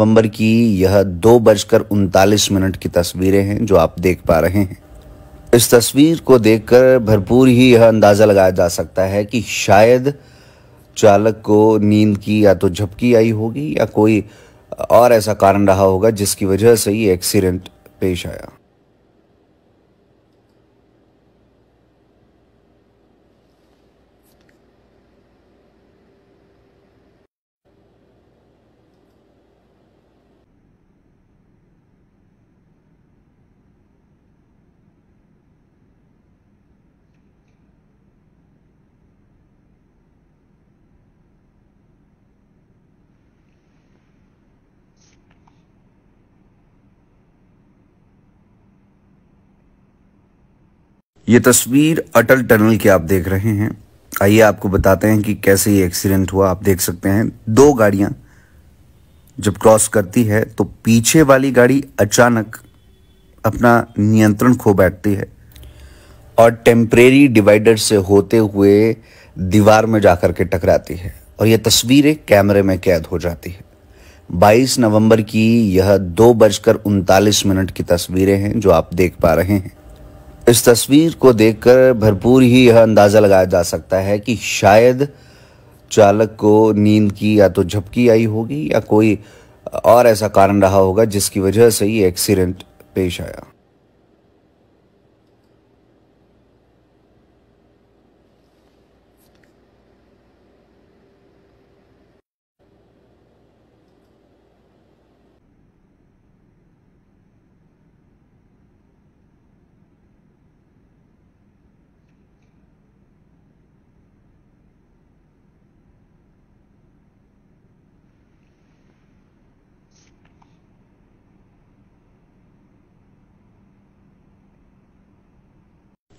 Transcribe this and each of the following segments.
नवंबर की यह दो बजकर उनतालीस मिनट की तस्वीरें हैं जो आप देख पा रहे हैं इस तस्वीर को देखकर भरपूर ही यह अंदाज़ा लगाया जा सकता है कि शायद चालक को नींद की या तो झपकी आई होगी या कोई और ऐसा कारण रहा होगा जिसकी वजह से ये एक्सीडेंट पेश आया ये तस्वीर अटल टनल की आप देख रहे हैं आइए आपको बताते हैं कि कैसे ये एक्सीडेंट हुआ आप देख सकते हैं दो गाड़ियां जब क्रॉस करती है तो पीछे वाली गाड़ी अचानक अपना नियंत्रण खो बैठती है और टेम्परेरी डिवाइडर से होते हुए दीवार में जाकर के टकराती है और यह तस्वीरें कैमरे में कैद हो जाती है 22 नवंबर की यह दो बजकर उनतालीस मिनट की तस्वीरें हैं जो आप देख पा रहे हैं इस तस्वीर को देखकर भरपूर ही यह अंदाज़ा लगाया जा सकता है कि शायद चालक को नींद की या तो झपकी आई होगी या कोई और ऐसा कारण रहा होगा जिसकी वजह से ये एक्सीडेंट पेश आया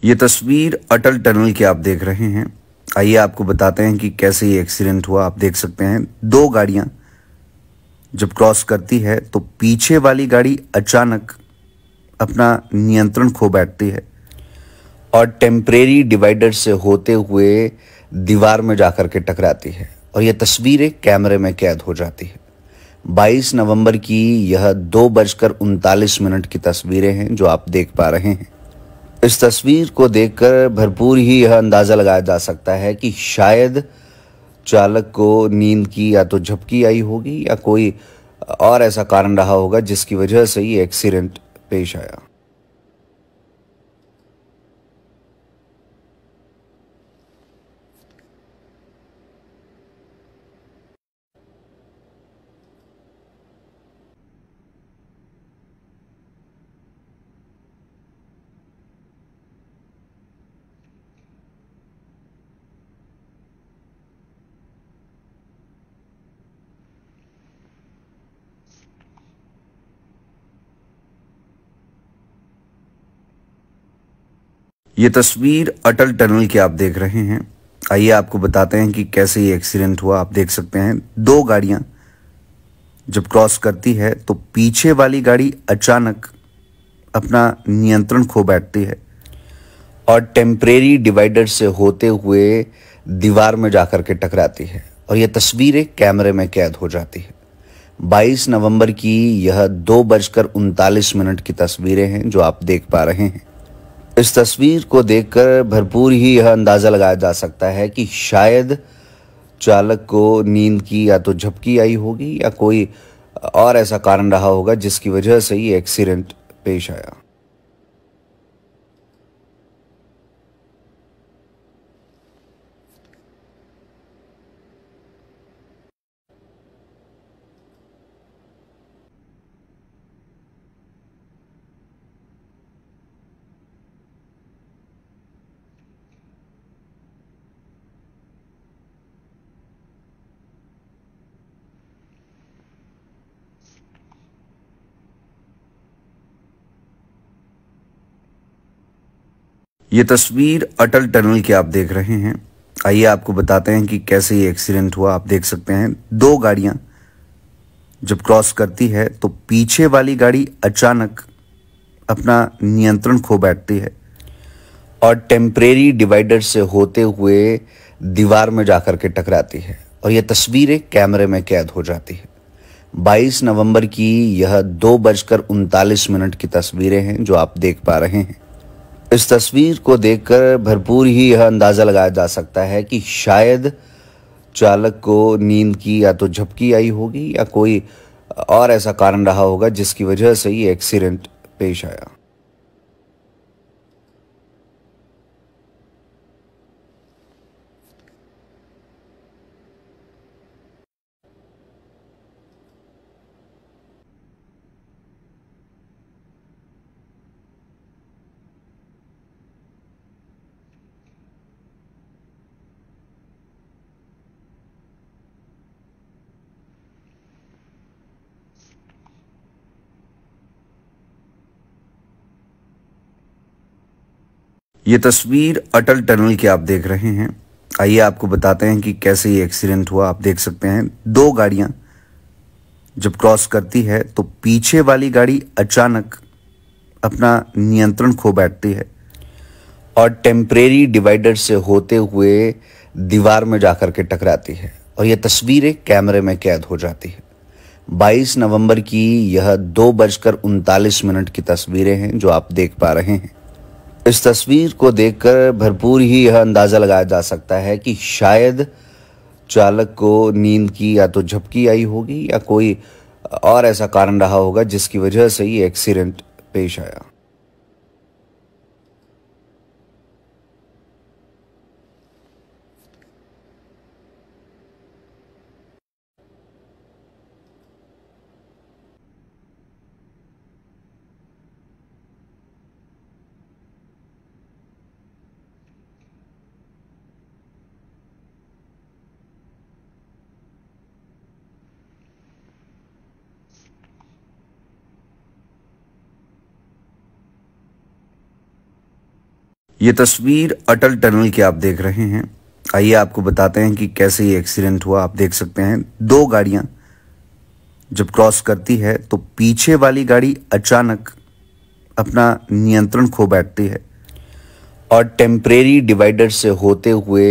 ये तस्वीर अटल टनल की आप देख रहे हैं आइए आपको बताते हैं कि कैसे ये एक्सीडेंट हुआ आप देख सकते हैं दो गाड़ियां जब क्रॉस करती है तो पीछे वाली गाड़ी अचानक अपना नियंत्रण खो बैठती है और टेम्परेरी डिवाइडर से होते हुए दीवार में जाकर के टकराती है और यह तस्वीरें कैमरे में कैद हो जाती है 22 नवंबर की यह दो बजकर उनतालीस मिनट की तस्वीरें हैं जो आप देख पा रहे हैं इस तस्वीर को देखकर भरपूर ही यह अंदाज़ा लगाया जा सकता है कि शायद चालक को नींद की या तो झपकी आई होगी या कोई और ऐसा कारण रहा होगा जिसकी वजह से ये एक्सीडेंट पेश आया ये तस्वीर अटल टनल की आप देख रहे हैं आइए आपको बताते हैं कि कैसे ये एक्सीडेंट हुआ आप देख सकते हैं दो गाड़ियां जब क्रॉस करती है तो पीछे वाली गाड़ी अचानक अपना नियंत्रण खो बैठती है और टेम्परेरी डिवाइडर से होते हुए दीवार में जाकर के टकराती है और यह तस्वीरें कैमरे में कैद हो जाती है 22 नवंबर की यह दो बजकर उनतालीस मिनट की तस्वीरें हैं जो आप देख पा रहे हैं इस तस्वीर को देखकर भरपूर ही यह अंदाज़ा लगाया जा सकता है कि शायद चालक को नींद की या तो झपकी आई होगी या कोई और ऐसा कारण रहा होगा जिसकी वजह से ये एक्सीडेंट पेश आया ये तस्वीर अटल टनल की आप देख रहे हैं आइए आपको बताते हैं कि कैसे ये एक्सीडेंट हुआ आप देख सकते हैं दो गाड़ियां जब क्रॉस करती है तो पीछे वाली गाड़ी अचानक अपना नियंत्रण खो बैठती है और टेम्परेरी डिवाइडर से होते हुए दीवार में जाकर के टकराती है और यह तस्वीरें कैमरे में कैद हो जाती है 22 नवंबर की यह दो बजकर उनतालीस मिनट की तस्वीरें हैं जो आप देख पा रहे हैं इस तस्वीर को देखकर भरपूर ही यह अंदाज़ा लगाया जा सकता है कि शायद चालक को नींद की या तो झपकी आई होगी या कोई और ऐसा कारण रहा होगा जिसकी वजह से ये एक्सीडेंट पेश आया ये तस्वीर अटल टनल की आप देख रहे हैं आइए आपको बताते हैं कि कैसे ये एक्सीडेंट हुआ आप देख सकते हैं दो गाड़ियां जब क्रॉस करती है तो पीछे वाली गाड़ी अचानक अपना नियंत्रण खो बैठती है और टेम्परेरी डिवाइडर से होते हुए दीवार में जाकर के टकराती है और यह तस्वीरें कैमरे में कैद हो जाती है 22 नवंबर की यह दो बजकर उनतालीस मिनट की तस्वीरें हैं जो आप देख पा रहे हैं इस तस्वीर को देखकर भरपूर ही यह अंदाज़ा लगाया जा सकता है कि शायद चालक को नींद की या तो झपकी आई होगी या कोई और ऐसा कारण रहा होगा जिसकी वजह से ये एक्सीडेंट पेश आया ये तस्वीर अटल टनल की आप देख रहे हैं आइए आपको बताते हैं कि कैसे ये एक्सीडेंट हुआ आप देख सकते हैं दो गाड़ियां जब क्रॉस करती है तो पीछे वाली गाड़ी अचानक अपना नियंत्रण खो बैठती है और टेम्परेरी डिवाइडर से होते हुए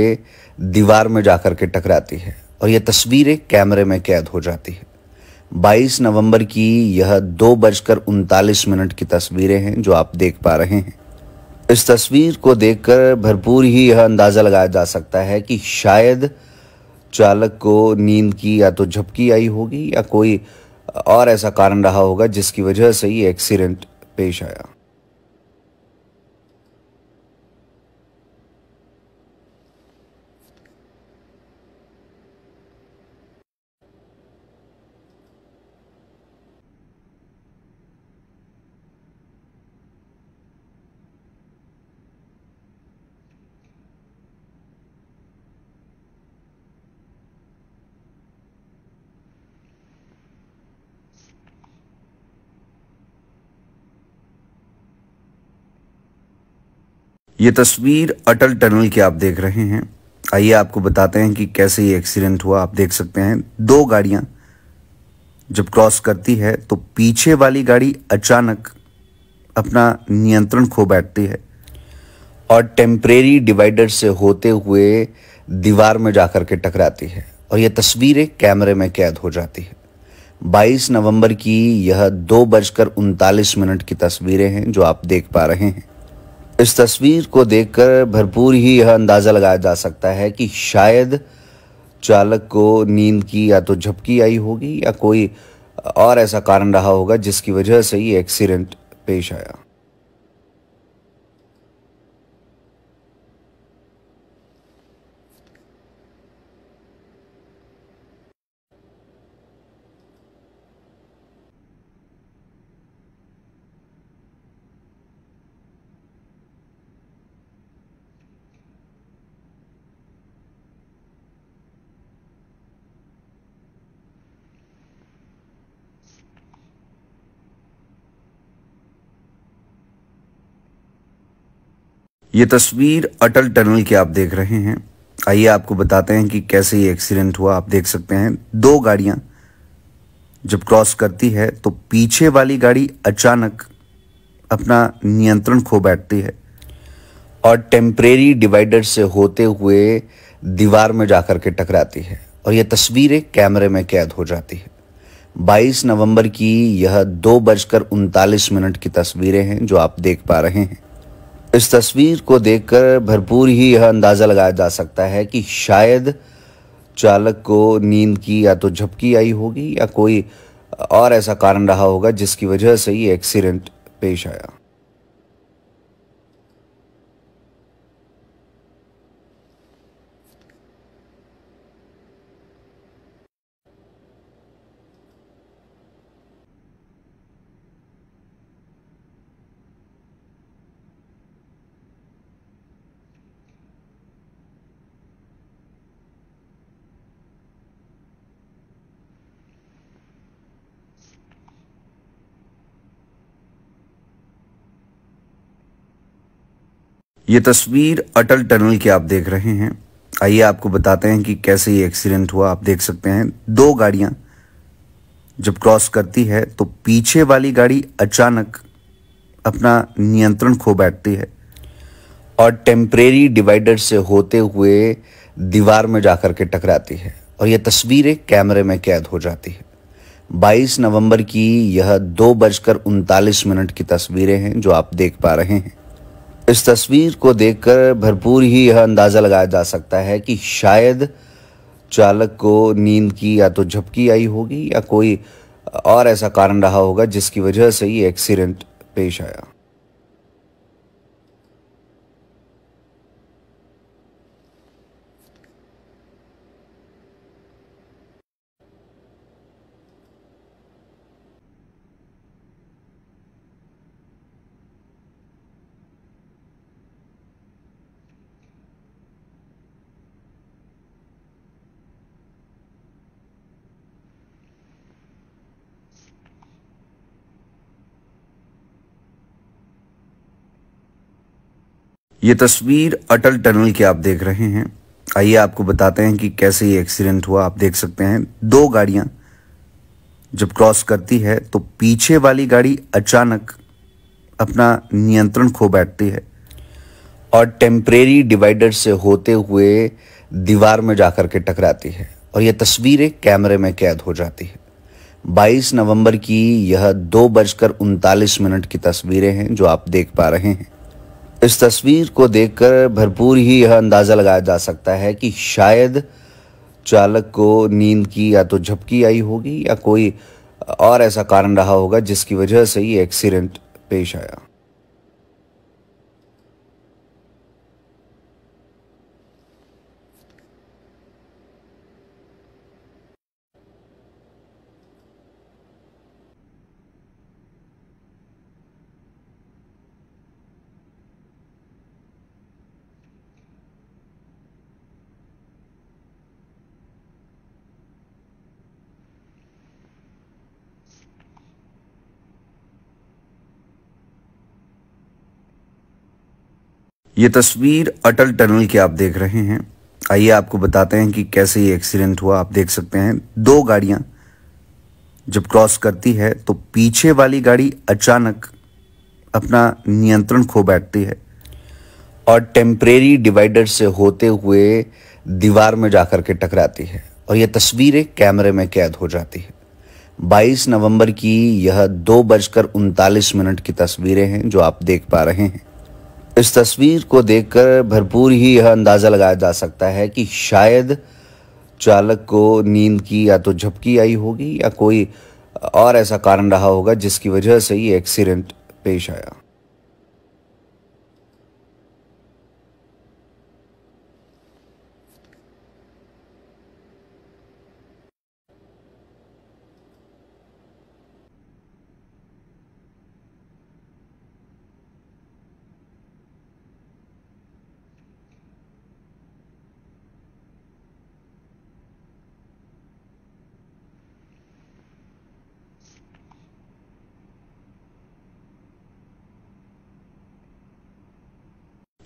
दीवार में जाकर के टकराती है और यह तस्वीरें कैमरे में कैद हो जाती है 22 नवंबर की यह दो बजकर उनतालीस मिनट की तस्वीरें हैं जो आप देख पा रहे हैं इस तस्वीर को देखकर भरपूर ही यह अंदाज़ा लगाया जा सकता है कि शायद चालक को नींद की या तो झपकी आई होगी या कोई और ऐसा कारण रहा होगा जिसकी वजह से ये एक्सीडेंट पेश आया ये तस्वीर अटल टनल की आप देख रहे हैं आइए आपको बताते हैं कि कैसे ये एक्सीडेंट हुआ आप देख सकते हैं दो गाड़ियां जब क्रॉस करती है तो पीछे वाली गाड़ी अचानक अपना नियंत्रण खो बैठती है और टेम्परेरी डिवाइडर से होते हुए दीवार में जाकर के टकराती है और यह तस्वीरें कैमरे में कैद हो जाती है 22 नवंबर की यह दो बजकर उनतालीस मिनट की तस्वीरें हैं जो आप देख पा रहे हैं इस तस्वीर को देखकर भरपूर ही यह अंदाज़ा लगाया जा सकता है कि शायद चालक को नींद की या तो झपकी आई होगी या कोई और ऐसा कारण रहा होगा जिसकी वजह से ये एक्सीडेंट पेश आया ये तस्वीर अटल टनल की आप देख रहे हैं आइए आपको बताते हैं कि कैसे ये एक्सीडेंट हुआ आप देख सकते हैं दो गाड़ियां जब क्रॉस करती है तो पीछे वाली गाड़ी अचानक अपना नियंत्रण खो बैठती है और टेम्परेरी डिवाइडर से होते हुए दीवार में जाकर के टकराती है और यह तस्वीरें कैमरे में कैद हो जाती है 22 नवंबर की यह दो बजकर उनतालीस मिनट की तस्वीरें हैं जो आप देख पा रहे हैं इस तस्वीर को देखकर भरपूर ही यह अंदाज़ा लगाया जा सकता है कि शायद चालक को नींद की या तो झपकी आई होगी या कोई और ऐसा कारण रहा होगा जिसकी वजह से ये एक्सीडेंट पेश आया ये तस्वीर अटल टनल की आप देख रहे हैं आइए आपको बताते हैं कि कैसे ये एक्सीडेंट हुआ आप देख सकते हैं दो गाड़ियां जब क्रॉस करती है तो पीछे वाली गाड़ी अचानक अपना नियंत्रण खो बैठती है और टेम्परेरी डिवाइडर से होते हुए दीवार में जाकर के टकराती है और यह तस्वीरें कैमरे में कैद हो जाती है 22 नवंबर की यह दो बजकर उनतालीस मिनट की तस्वीरें हैं जो आप देख पा रहे हैं इस तस्वीर को देखकर भरपूर ही यह अंदाज़ा लगाया जा सकता है कि शायद चालक को नींद की या तो झपकी आई होगी या कोई और ऐसा कारण रहा होगा जिसकी वजह से ये एक्सीडेंट पेश आया ये तस्वीर अटल टनल की आप देख रहे हैं आइए आपको बताते हैं कि कैसे ये एक्सीडेंट हुआ आप देख सकते हैं दो गाड़ियां जब क्रॉस करती है तो पीछे वाली गाड़ी अचानक अपना नियंत्रण खो बैठती है और टेम्परेरी डिवाइडर से होते हुए दीवार में जाकर के टकराती है और यह तस्वीरें कैमरे में कैद हो जाती है 22 नवंबर की यह दो बजकर उनतालीस मिनट की तस्वीरें हैं जो आप देख पा रहे हैं इस तस्वीर को देखकर भरपूर ही यह अंदाज़ा लगाया जा सकता है कि शायद चालक को नींद की या तो झपकी आई होगी या कोई और ऐसा कारण रहा होगा जिसकी वजह से ये एक्सीडेंट पेश आया ये तस्वीर अटल टनल की आप देख रहे हैं आइए आपको बताते हैं कि कैसे ये एक्सीडेंट हुआ आप देख सकते हैं दो गाड़ियां जब क्रॉस करती है तो पीछे वाली गाड़ी अचानक अपना नियंत्रण खो बैठती है और टेम्परेरी डिवाइडर से होते हुए दीवार में जाकर के टकराती है और यह तस्वीरें कैमरे में कैद हो जाती है 22 नवंबर की यह दो बजकर उनतालीस मिनट की तस्वीरें हैं जो आप देख पा रहे हैं इस तस्वीर को देखकर भरपूर ही यह अंदाज़ा लगाया जा सकता है कि शायद चालक को नींद की या तो झपकी आई होगी या कोई और ऐसा कारण रहा होगा जिसकी वजह से ये एक्सीडेंट पेश आया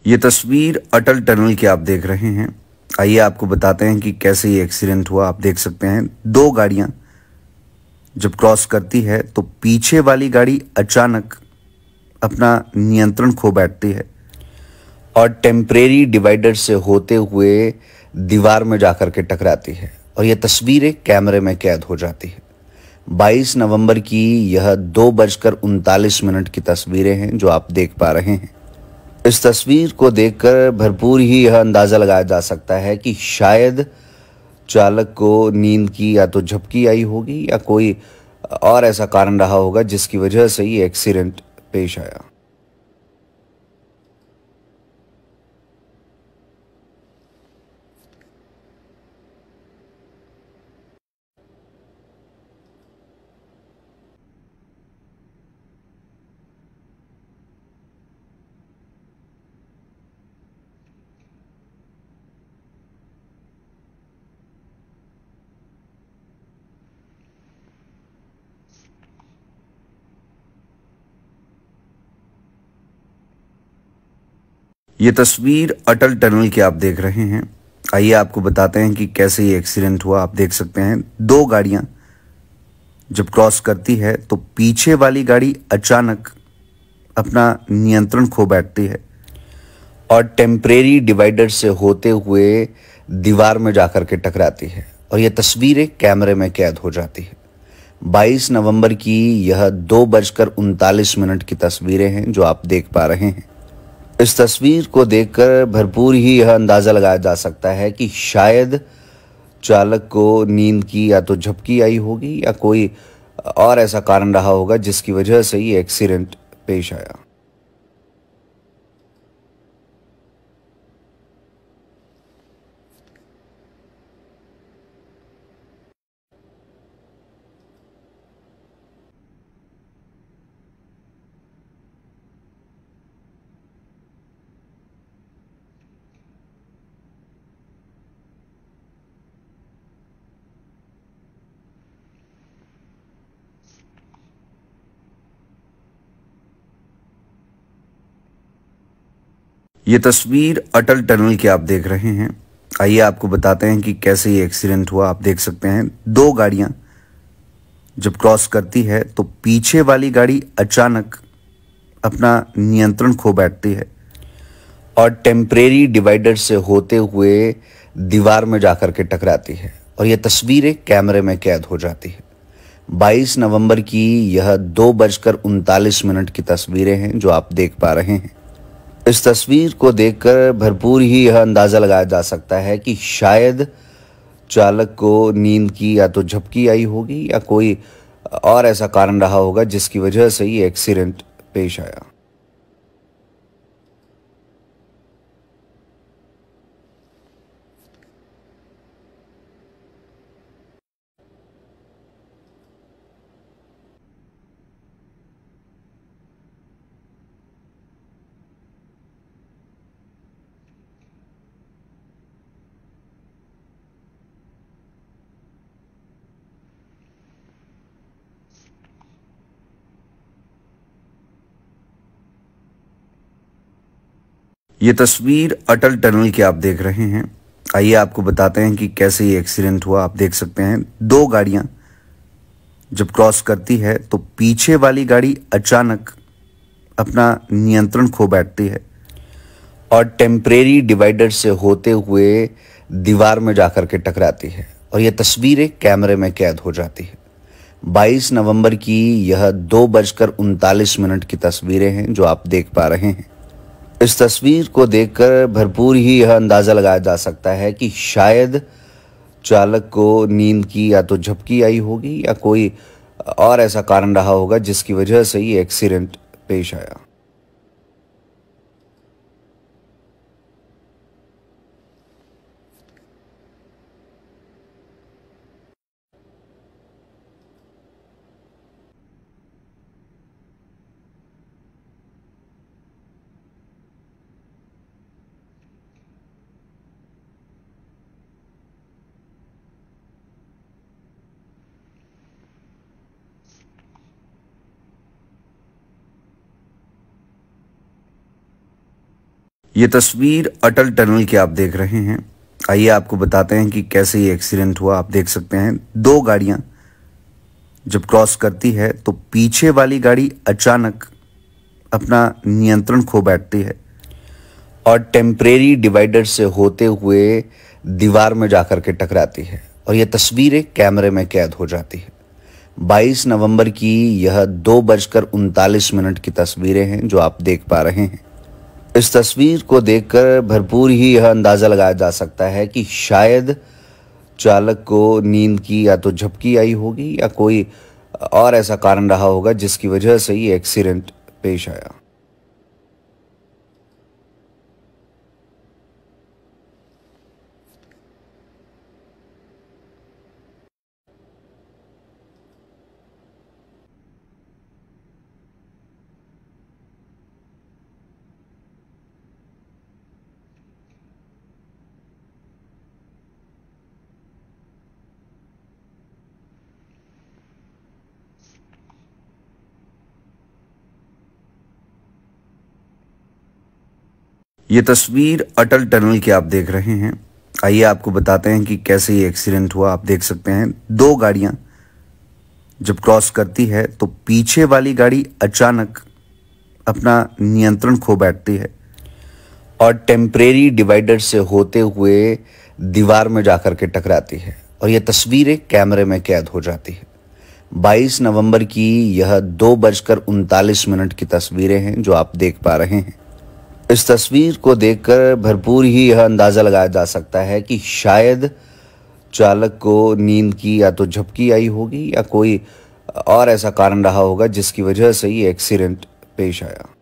ये तस्वीर अटल टनल की आप देख रहे हैं आइए आपको बताते हैं कि कैसे ये एक्सीडेंट हुआ आप देख सकते हैं दो गाड़ियां जब क्रॉस करती है तो पीछे वाली गाड़ी अचानक अपना नियंत्रण खो बैठती है और टेम्परेरी डिवाइडर से होते हुए दीवार में जाकर के टकराती है और यह तस्वीरें कैमरे में कैद हो जाती है 22 नवंबर की यह दो बजकर उनतालीस मिनट की तस्वीरें हैं जो आप देख पा रहे हैं इस तस्वीर को देखकर भरपूर ही यह अंदाज़ा लगाया जा सकता है कि शायद चालक को नींद की या तो झपकी आई होगी या कोई और ऐसा कारण रहा होगा जिसकी वजह से ये एक्सीडेंट पेश आया ये तस्वीर अटल टनल की आप देख रहे हैं आइए आपको बताते हैं कि कैसे ये एक्सीडेंट हुआ आप देख सकते हैं दो गाड़ियां जब क्रॉस करती है तो पीछे वाली गाड़ी अचानक अपना नियंत्रण खो बैठती है और टेम्परेरी डिवाइडर से होते हुए दीवार में जाकर के टकराती है और यह तस्वीरें कैमरे में कैद हो जाती है 22 नवंबर की यह दो बजकर उनतालीस मिनट की तस्वीरें हैं जो आप देख पा रहे हैं इस तस्वीर को देखकर भरपूर ही यह अंदाज़ा लगाया जा सकता है कि शायद चालक को नींद की या तो झपकी आई होगी या कोई और ऐसा कारण रहा होगा जिसकी वजह से ये एक्सीडेंट पेश आया ये तस्वीर अटल टनल की आप देख रहे हैं आइए आपको बताते हैं कि कैसे ये एक्सीडेंट हुआ आप देख सकते हैं दो गाड़ियां जब क्रॉस करती है तो पीछे वाली गाड़ी अचानक अपना नियंत्रण खो बैठती है और टेम्परेरी डिवाइडर से होते हुए दीवार में जाकर के टकराती है और यह तस्वीरें कैमरे में कैद हो जाती है 22 नवंबर की यह दो बजकर उनतालीस मिनट की तस्वीरें हैं जो आप देख पा रहे हैं इस तस्वीर को देखकर भरपूर ही यह अंदाज़ा लगाया जा सकता है कि शायद चालक को नींद की या तो झपकी आई होगी या कोई और ऐसा कारण रहा होगा जिसकी वजह से ये एक्सीडेंट पेश आया ये तस्वीर अटल टनल की आप देख रहे हैं आइए आपको बताते हैं कि कैसे ये एक्सीडेंट हुआ आप देख सकते हैं दो गाड़ियां जब क्रॉस करती है तो पीछे वाली गाड़ी अचानक अपना नियंत्रण खो बैठती है और टेम्परेरी डिवाइडर से होते हुए दीवार में जाकर के टकराती है और यह तस्वीरें कैमरे में कैद हो जाती है 22 नवंबर की यह दो बजकर उनतालीस मिनट की तस्वीरें हैं जो आप देख पा रहे हैं इस तस्वीर को देखकर भरपूर ही यह अंदाज़ा लगाया जा सकता है कि शायद चालक को नींद की या तो झपकी आई होगी या कोई और ऐसा कारण रहा होगा जिसकी वजह से ये एक्सीडेंट पेश आया ये तस्वीर अटल टनल की आप देख रहे हैं आइए आपको बताते हैं कि कैसे ये एक्सीडेंट हुआ आप देख सकते हैं दो गाड़ियां जब क्रॉस करती है तो पीछे वाली गाड़ी अचानक अपना नियंत्रण खो बैठती है और टेम्परेरी डिवाइडर से होते हुए दीवार में जाकर के टकराती है और यह तस्वीरें कैमरे में कैद हो जाती है 22 नवंबर की यह दो बजकर उनतालीस मिनट की तस्वीरें हैं जो आप देख पा रहे हैं इस तस्वीर को देखकर भरपूर ही यह अंदाज़ा लगाया जा सकता है कि शायद चालक को नींद की या तो झपकी आई होगी या कोई और ऐसा कारण रहा होगा जिसकी वजह से ये एक्सीडेंट पेश आया ये तस्वीर अटल टनल की आप देख रहे हैं आइए आपको बताते हैं कि कैसे ये एक्सीडेंट हुआ आप देख सकते हैं दो गाड़ियां जब क्रॉस करती है तो पीछे वाली गाड़ी अचानक अपना नियंत्रण खो बैठती है और टेम्परेरी डिवाइडर से होते हुए दीवार में जाकर के टकराती है और यह तस्वीरें कैमरे में कैद हो जाती है 22 नवंबर की यह दो बजकर उनतालीस मिनट की तस्वीरें हैं जो आप देख पा रहे हैं इस तस्वीर को देखकर भरपूर ही यह अंदाज़ा लगाया जा सकता है कि शायद चालक को नींद की या तो झपकी आई होगी या कोई और ऐसा कारण रहा होगा जिसकी वजह से ये एक्सीडेंट पेश आया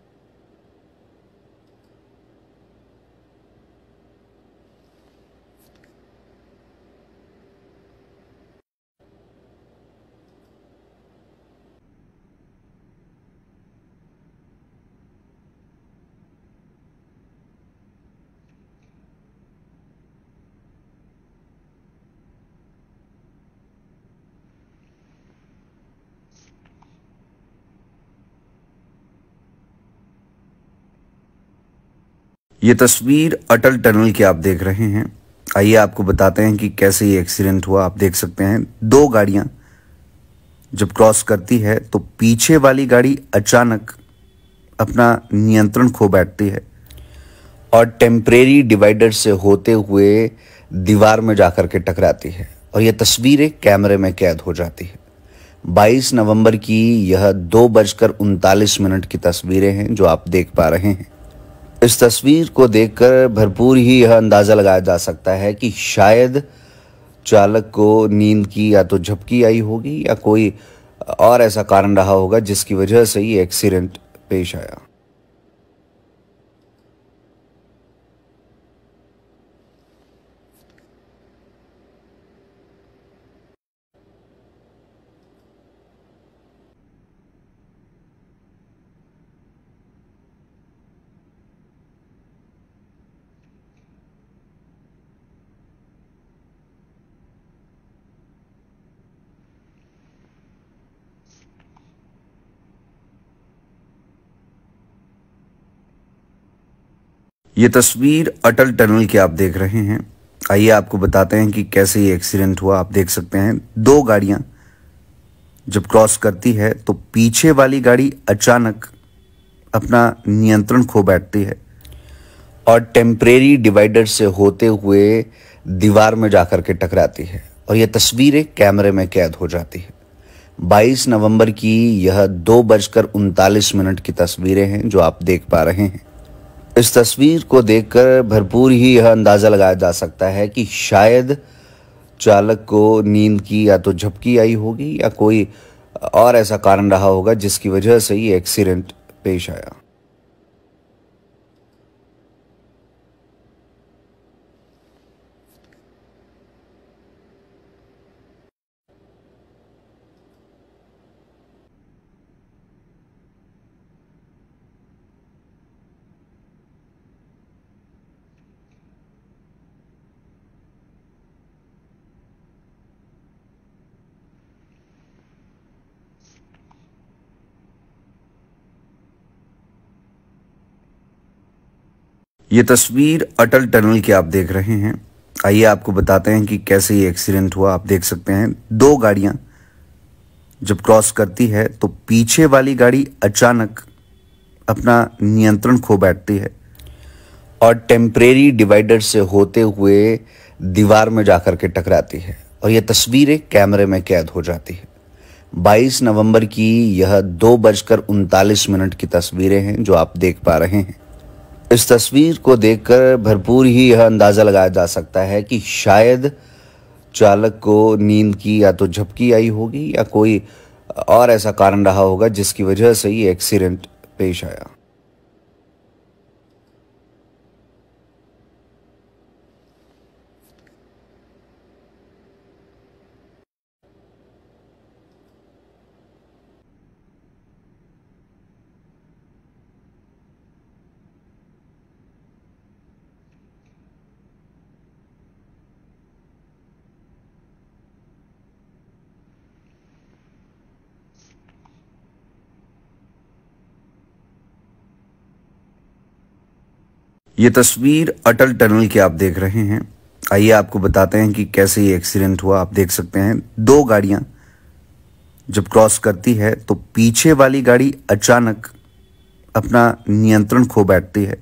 ये तस्वीर अटल टनल की आप देख रहे हैं आइए आपको बताते हैं कि कैसे ये एक्सीडेंट हुआ आप देख सकते हैं दो गाड़ियां जब क्रॉस करती है तो पीछे वाली गाड़ी अचानक अपना नियंत्रण खो बैठती है और टेम्परेरी डिवाइडर से होते हुए दीवार में जाकर के टकराती है और यह तस्वीरें कैमरे में कैद हो जाती है 22 नवंबर की यह दो बजकर उनतालीस मिनट की तस्वीरें हैं जो आप देख पा रहे हैं इस तस्वीर को देखकर भरपूर ही यह अंदाज़ा लगाया जा सकता है कि शायद चालक को नींद की या तो झपकी आई होगी या कोई और ऐसा कारण रहा होगा जिसकी वजह से ये एक्सीडेंट पेश आया ये तस्वीर अटल टनल की आप देख रहे हैं आइए आपको बताते हैं कि कैसे ये एक्सीडेंट हुआ आप देख सकते हैं दो गाड़ियां जब क्रॉस करती है तो पीछे वाली गाड़ी अचानक अपना नियंत्रण खो बैठती है और टेम्परेरी डिवाइडर से होते हुए दीवार में जाकर के टकराती है और यह तस्वीरें कैमरे में कैद हो जाती है 22 नवंबर की यह दो बजकर उनतालीस मिनट की तस्वीरें हैं जो आप देख पा रहे हैं इस तस्वीर को देखकर भरपूर ही यह अंदाज़ा लगाया जा सकता है कि शायद चालक को नींद की या तो झपकी आई होगी या कोई और ऐसा कारण रहा होगा जिसकी वजह से ये एक्सीडेंट पेश आया ये तस्वीर अटल टनल की आप देख रहे हैं आइए आपको बताते हैं कि कैसे ये एक्सीडेंट हुआ आप देख सकते हैं दो गाड़ियां जब क्रॉस करती है तो पीछे वाली गाड़ी अचानक अपना नियंत्रण खो बैठती है और टेम्परेरी डिवाइडर से होते हुए दीवार में जाकर के टकराती है और यह तस्वीरें कैमरे में कैद हो जाती है 22 नवंबर की यह दो बजकर उनतालीस मिनट की तस्वीरें हैं जो आप देख पा रहे हैं इस तस्वीर को देखकर भरपूर ही यह अंदाज़ा लगाया जा सकता है कि शायद चालक को नींद की या तो झपकी आई होगी या कोई और ऐसा कारण रहा होगा जिसकी वजह से ये एक्सीडेंट पेश आया ये तस्वीर अटल टनल की आप देख रहे हैं आइए आपको बताते हैं कि कैसे ये एक्सीडेंट हुआ आप देख सकते हैं दो गाड़ियां जब क्रॉस करती है तो पीछे वाली गाड़ी अचानक अपना नियंत्रण खो बैठती है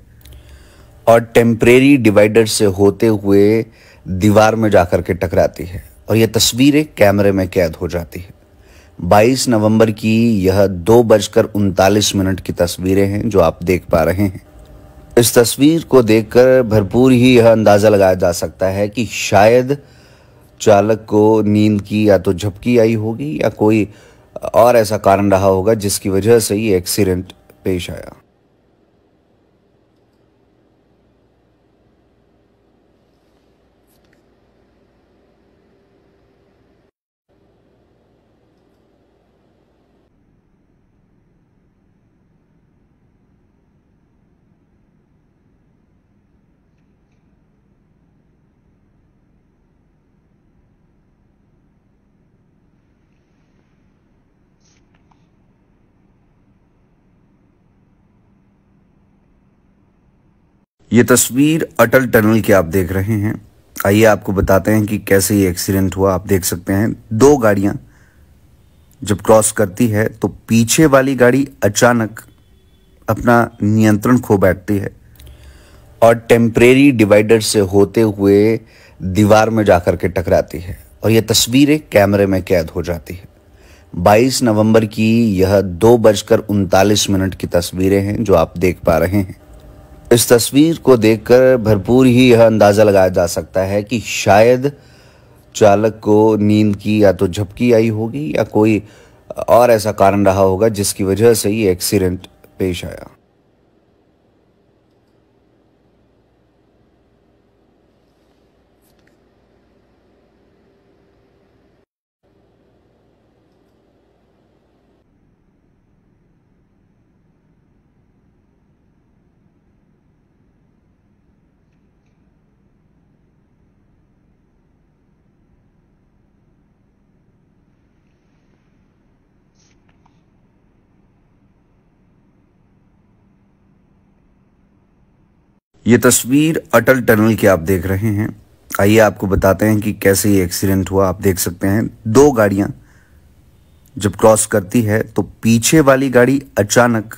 और टेम्परेरी डिवाइडर से होते हुए दीवार में जाकर के टकराती है और यह तस्वीरें कैमरे में कैद हो जाती है 22 नवंबर की यह दो बजकर उनतालीस मिनट की तस्वीरें हैं जो आप देख पा रहे हैं इस तस्वीर को देखकर भरपूर ही यह अंदाज़ा लगाया जा सकता है कि शायद चालक को नींद की या तो झपकी आई होगी या कोई और ऐसा कारण रहा होगा जिसकी वजह से ये एक्सीडेंट पेश आया ये तस्वीर अटल टनल की आप देख रहे हैं आइए आपको बताते हैं कि कैसे ये एक्सीडेंट हुआ आप देख सकते हैं दो गाड़ियां जब क्रॉस करती है तो पीछे वाली गाड़ी अचानक अपना नियंत्रण खो बैठती है और टेम्परेरी डिवाइडर से होते हुए दीवार में जाकर के टकराती है और यह तस्वीरें कैमरे में कैद हो जाती है 22 नवंबर की यह दो बजकर उनतालीस मिनट की तस्वीरें हैं जो आप देख पा रहे हैं इस तस्वीर को देखकर भरपूर ही यह अंदाज़ा लगाया जा सकता है कि शायद चालक को नींद की या तो झपकी आई होगी या कोई और ऐसा कारण रहा होगा जिसकी वजह से ये एक्सीडेंट पेश आया ये तस्वीर अटल टनल की आप देख रहे हैं आइए आपको बताते हैं कि कैसे ये एक्सीडेंट हुआ आप देख सकते हैं दो गाड़ियां जब क्रॉस करती है तो पीछे वाली गाड़ी अचानक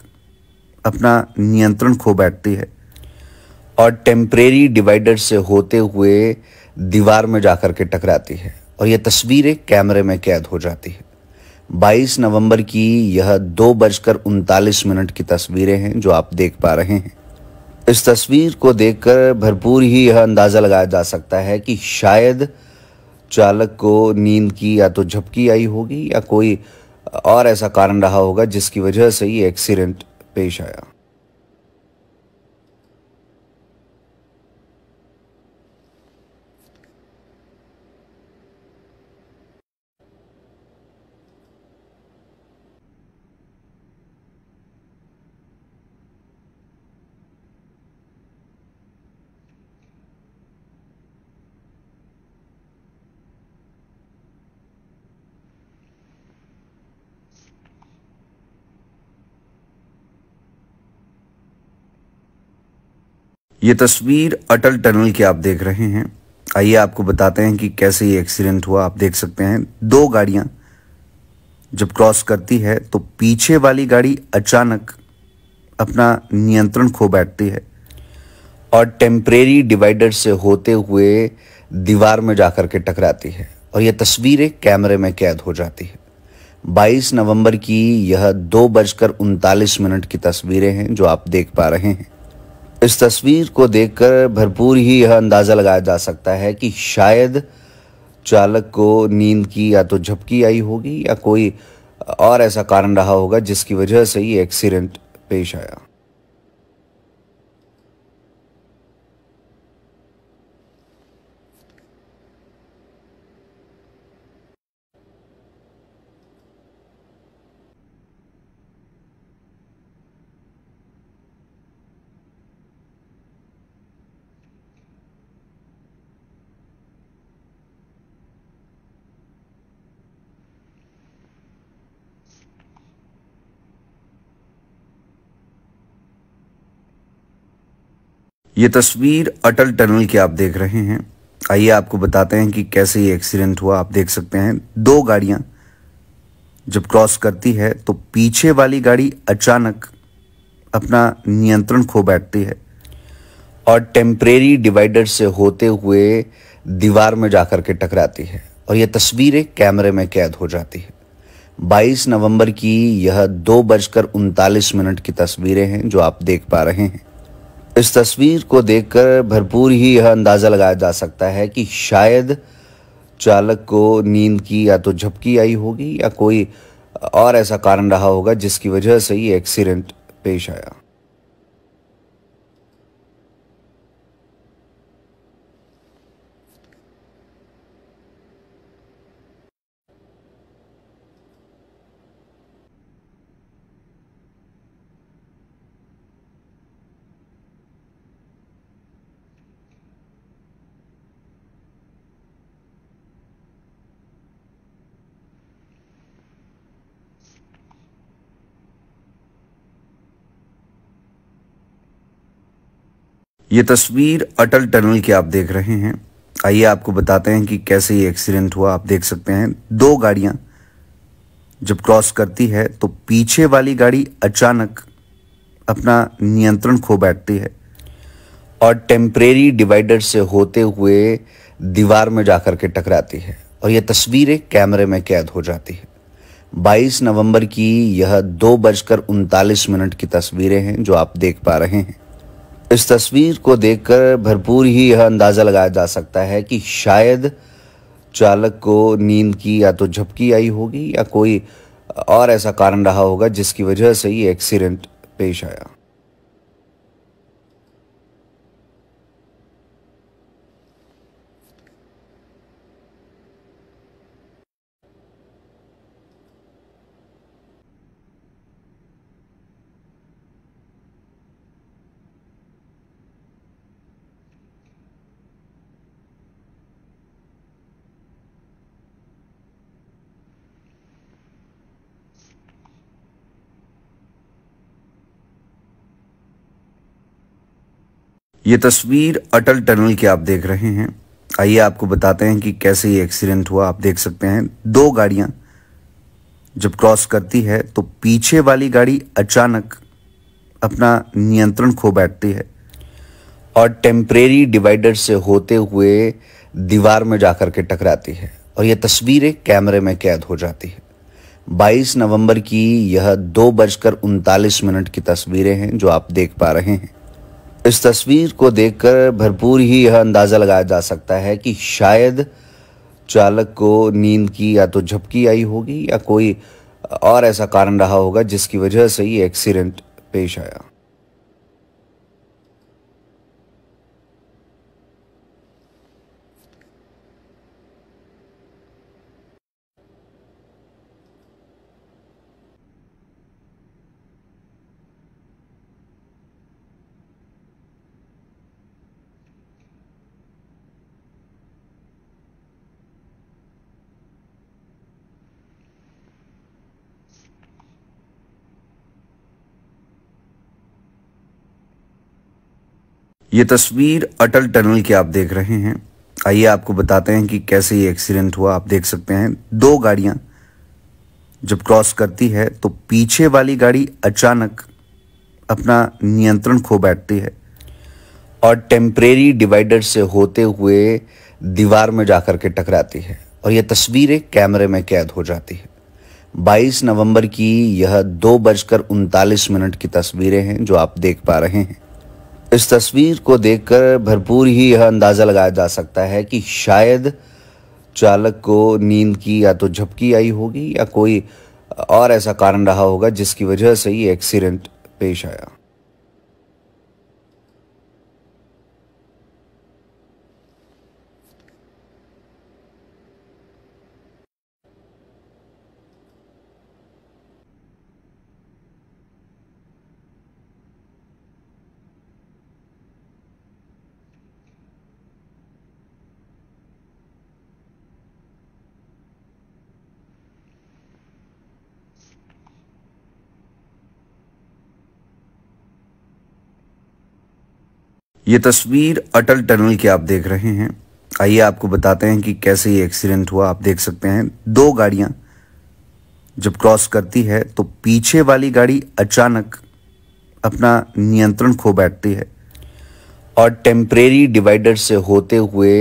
अपना नियंत्रण खो बैठती है और टेम्परेरी डिवाइडर से होते हुए दीवार में जाकर के टकराती है और यह तस्वीरें कैमरे में कैद हो जाती है 22 नवंबर की यह दो बजकर उनतालीस मिनट की तस्वीरें हैं जो आप देख पा रहे हैं इस तस्वीर को देखकर भरपूर ही यह अंदाज़ा लगाया जा सकता है कि शायद चालक को नींद की या तो झपकी आई होगी या कोई और ऐसा कारण रहा होगा जिसकी वजह से ये एक्सीडेंट पेश आया ये तस्वीर अटल टनल की आप देख रहे हैं आइए आपको बताते हैं कि कैसे ये एक्सीडेंट हुआ आप देख सकते हैं दो गाड़ियां जब क्रॉस करती है तो पीछे वाली गाड़ी अचानक अपना नियंत्रण खो बैठती है और टेम्परेरी डिवाइडर से होते हुए दीवार में जाकर के टकराती है और यह तस्वीरें कैमरे में कैद हो जाती है 22 नवंबर की यह दो बजकर उनतालीस मिनट की तस्वीरें हैं जो आप देख पा रहे हैं इस तस्वीर को देखकर भरपूर ही यह अंदाज़ा लगाया जा सकता है कि शायद चालक को नींद की या तो झपकी आई होगी या कोई और ऐसा कारण रहा होगा जिसकी वजह से ये एक्सीडेंट पेश आया ये तस्वीर अटल टनल की आप देख रहे हैं आइए आपको बताते हैं कि कैसे ये एक्सीडेंट हुआ आप देख सकते हैं दो गाड़ियां जब क्रॉस करती है तो पीछे वाली गाड़ी अचानक अपना नियंत्रण खो बैठती है और टेम्परेरी डिवाइडर से होते हुए दीवार में जाकर के टकराती है और यह तस्वीरें कैमरे में कैद हो जाती है 22 नवंबर की यह दो बजकर उनतालीस मिनट की तस्वीरें हैं जो आप देख पा रहे हैं इस तस्वीर को देखकर भरपूर ही यह अंदाज़ा लगाया जा सकता है कि शायद चालक को नींद की या तो झपकी आई होगी या कोई और ऐसा कारण रहा होगा जिसकी वजह से ये एक्सीडेंट पेश आया ये तस्वीर अटल टनल की आप देख रहे हैं आइए आपको बताते हैं कि कैसे ये एक्सीडेंट हुआ आप देख सकते हैं दो गाड़ियां जब क्रॉस करती है तो पीछे वाली गाड़ी अचानक अपना नियंत्रण खो बैठती है और टेम्परेरी डिवाइडर से होते हुए दीवार में जाकर के टकराती है और यह तस्वीरें कैमरे में कैद हो जाती है 22 नवंबर की यह दो बजकर उनतालीस मिनट की तस्वीरें हैं जो आप देख पा रहे हैं इस तस्वीर को देखकर भरपूर ही यह अंदाज़ा लगाया जा सकता है कि शायद चालक को नींद की या तो झपकी आई होगी या कोई और ऐसा कारण रहा होगा जिसकी वजह से ये एक्सीडेंट पेश आया ये तस्वीर अटल टनल की आप देख रहे हैं आइए आपको बताते हैं कि कैसे ये एक्सीडेंट हुआ आप देख सकते हैं दो गाड़ियां जब क्रॉस करती है तो पीछे वाली गाड़ी अचानक अपना नियंत्रण खो बैठती है और टेम्परेरी डिवाइडर से होते हुए दीवार में जाकर के टकराती है और यह तस्वीरें कैमरे में कैद हो जाती है 22 नवंबर की यह दो बजकर उनतालीस मिनट की तस्वीरें हैं जो आप देख पा रहे हैं इस तस्वीर को देखकर भरपूर ही यह अंदाज़ा लगाया जा सकता है कि शायद चालक को नींद की या तो झपकी आई होगी या कोई और ऐसा कारण रहा होगा जिसकी वजह से ये एक्सीडेंट पेश आया ये तस्वीर अटल टनल की आप देख रहे हैं आइए आपको बताते हैं कि कैसे ये एक्सीडेंट हुआ आप देख सकते हैं दो गाड़ियां जब क्रॉस करती है तो पीछे वाली गाड़ी अचानक अपना नियंत्रण खो बैठती है और टेम्परेरी डिवाइडर से होते हुए दीवार में जाकर के टकराती है और यह तस्वीरें कैमरे में कैद हो जाती है 22 नवंबर की यह दो बजकर उनतालीस मिनट की तस्वीरें हैं जो आप देख पा रहे हैं इस तस्वीर को देखकर भरपूर ही यह अंदाज़ा लगाया जा सकता है कि शायद चालक को नींद की या तो झपकी आई होगी या कोई और ऐसा कारण रहा होगा जिसकी वजह से ये एक्सीडेंट पेश आया ये तस्वीर अटल टनल की आप देख रहे हैं आइए आपको बताते हैं कि कैसे ये एक्सीडेंट हुआ आप देख सकते हैं दो गाड़ियां जब क्रॉस करती है तो पीछे वाली गाड़ी अचानक अपना नियंत्रण खो बैठती है और टेम्परेरी डिवाइडर से होते हुए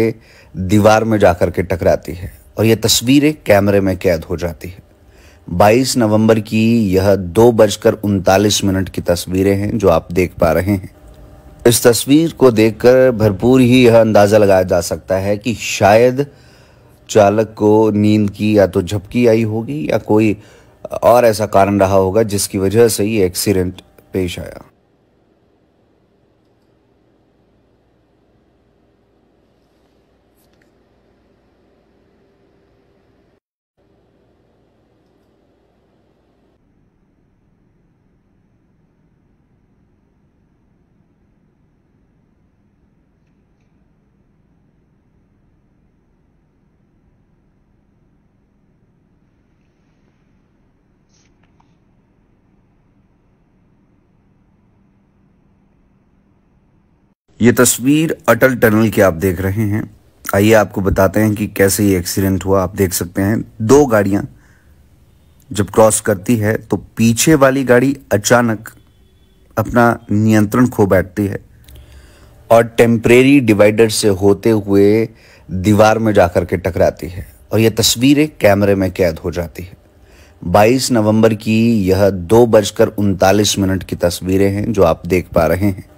दीवार में जाकर के टकराती है और यह तस्वीरें कैमरे में कैद हो जाती है 22 नवंबर की यह दो बजकर उनतालीस मिनट की तस्वीरें हैं जो आप देख पा रहे हैं इस तस्वीर को देखकर भरपूर ही यह अंदाज़ा लगाया जा सकता है कि शायद चालक को नींद की या तो झपकी आई होगी या कोई और ऐसा कारण रहा होगा जिसकी वजह से ये एक्सीडेंट पेश आया ये तस्वीर अटल टनल की आप देख रहे हैं आइए आपको बताते हैं कि कैसे ये एक्सीडेंट हुआ आप देख सकते हैं दो गाड़ियां जब क्रॉस करती है तो पीछे वाली गाड़ी अचानक अपना नियंत्रण खो बैठती है और टेम्परेरी डिवाइडर से होते हुए दीवार में जाकर के टकराती है और यह तस्वीरें कैमरे में कैद हो जाती है 22 नवंबर की यह दो बजकर उनतालीस मिनट की तस्वीरें हैं जो आप देख पा रहे हैं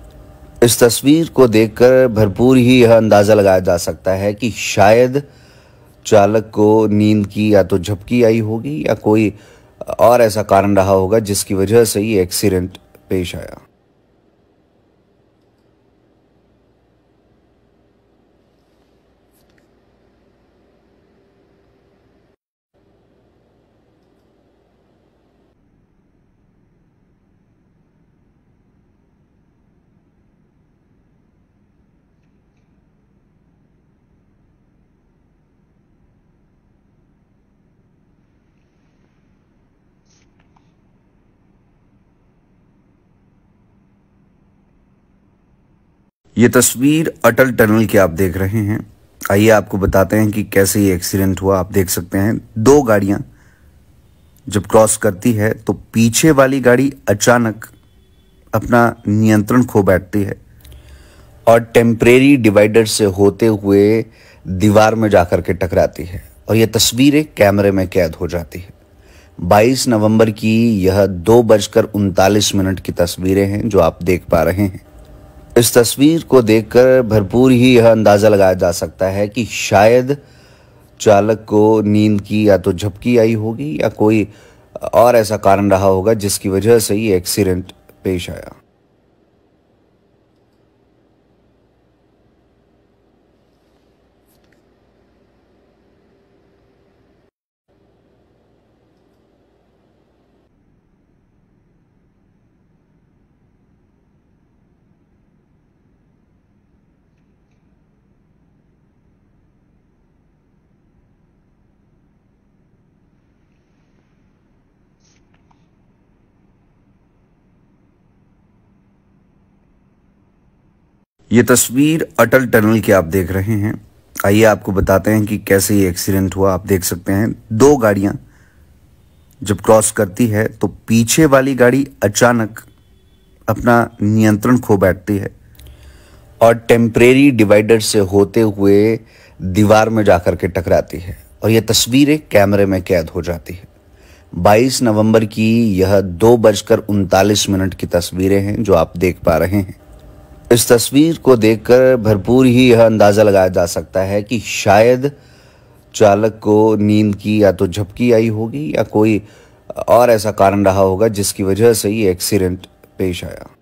इस तस्वीर को देखकर भरपूर ही यह अंदाज़ा लगाया जा सकता है कि शायद चालक को नींद की या तो झपकी आई होगी या कोई और ऐसा कारण रहा होगा जिसकी वजह से ये एक्सीडेंट पेश आया ये तस्वीर अटल टनल की आप देख रहे हैं आइए आपको बताते हैं कि कैसे ये एक्सीडेंट हुआ आप देख सकते हैं दो गाड़ियां जब क्रॉस करती है तो पीछे वाली गाड़ी अचानक अपना नियंत्रण खो बैठती है और टेम्परेरी डिवाइडर से होते हुए दीवार में जाकर के टकराती है और यह तस्वीरें कैमरे में कैद हो जाती है 22 नवंबर की यह दो बजकर उनतालीस मिनट की तस्वीरें हैं जो आप देख पा रहे हैं इस तस्वीर को देखकर भरपूर ही यह अंदाज़ा लगाया जा सकता है कि शायद चालक को नींद की या तो झपकी आई होगी या कोई और ऐसा कारण रहा होगा जिसकी वजह से ये एक्सीडेंट पेश आया ये तस्वीर अटल टनल की आप देख रहे हैं आइए आपको बताते हैं कि कैसे ये एक्सीडेंट हुआ आप देख सकते हैं दो गाड़ियां जब क्रॉस करती है तो पीछे वाली गाड़ी अचानक अपना नियंत्रण खो बैठती है और टेम्परेरी डिवाइडर से होते हुए दीवार में जाकर के टकराती है और यह तस्वीरें कैमरे में कैद हो जाती है 22 नवंबर की यह दो बजकर उनतालीस मिनट की तस्वीरें हैं जो आप देख पा रहे हैं इस तस्वीर को देखकर भरपूर ही यह अंदाज़ा लगाया जा सकता है कि शायद चालक को नींद की या तो झपकी आई होगी या कोई और ऐसा कारण रहा होगा जिसकी वजह से ये एक्सीडेंट पेश आया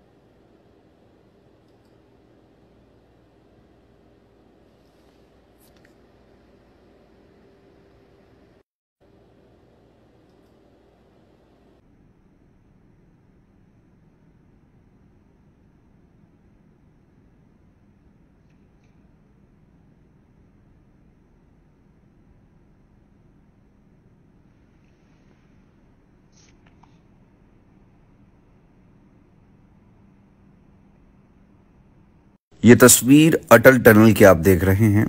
ये तस्वीर अटल टनल की आप देख रहे हैं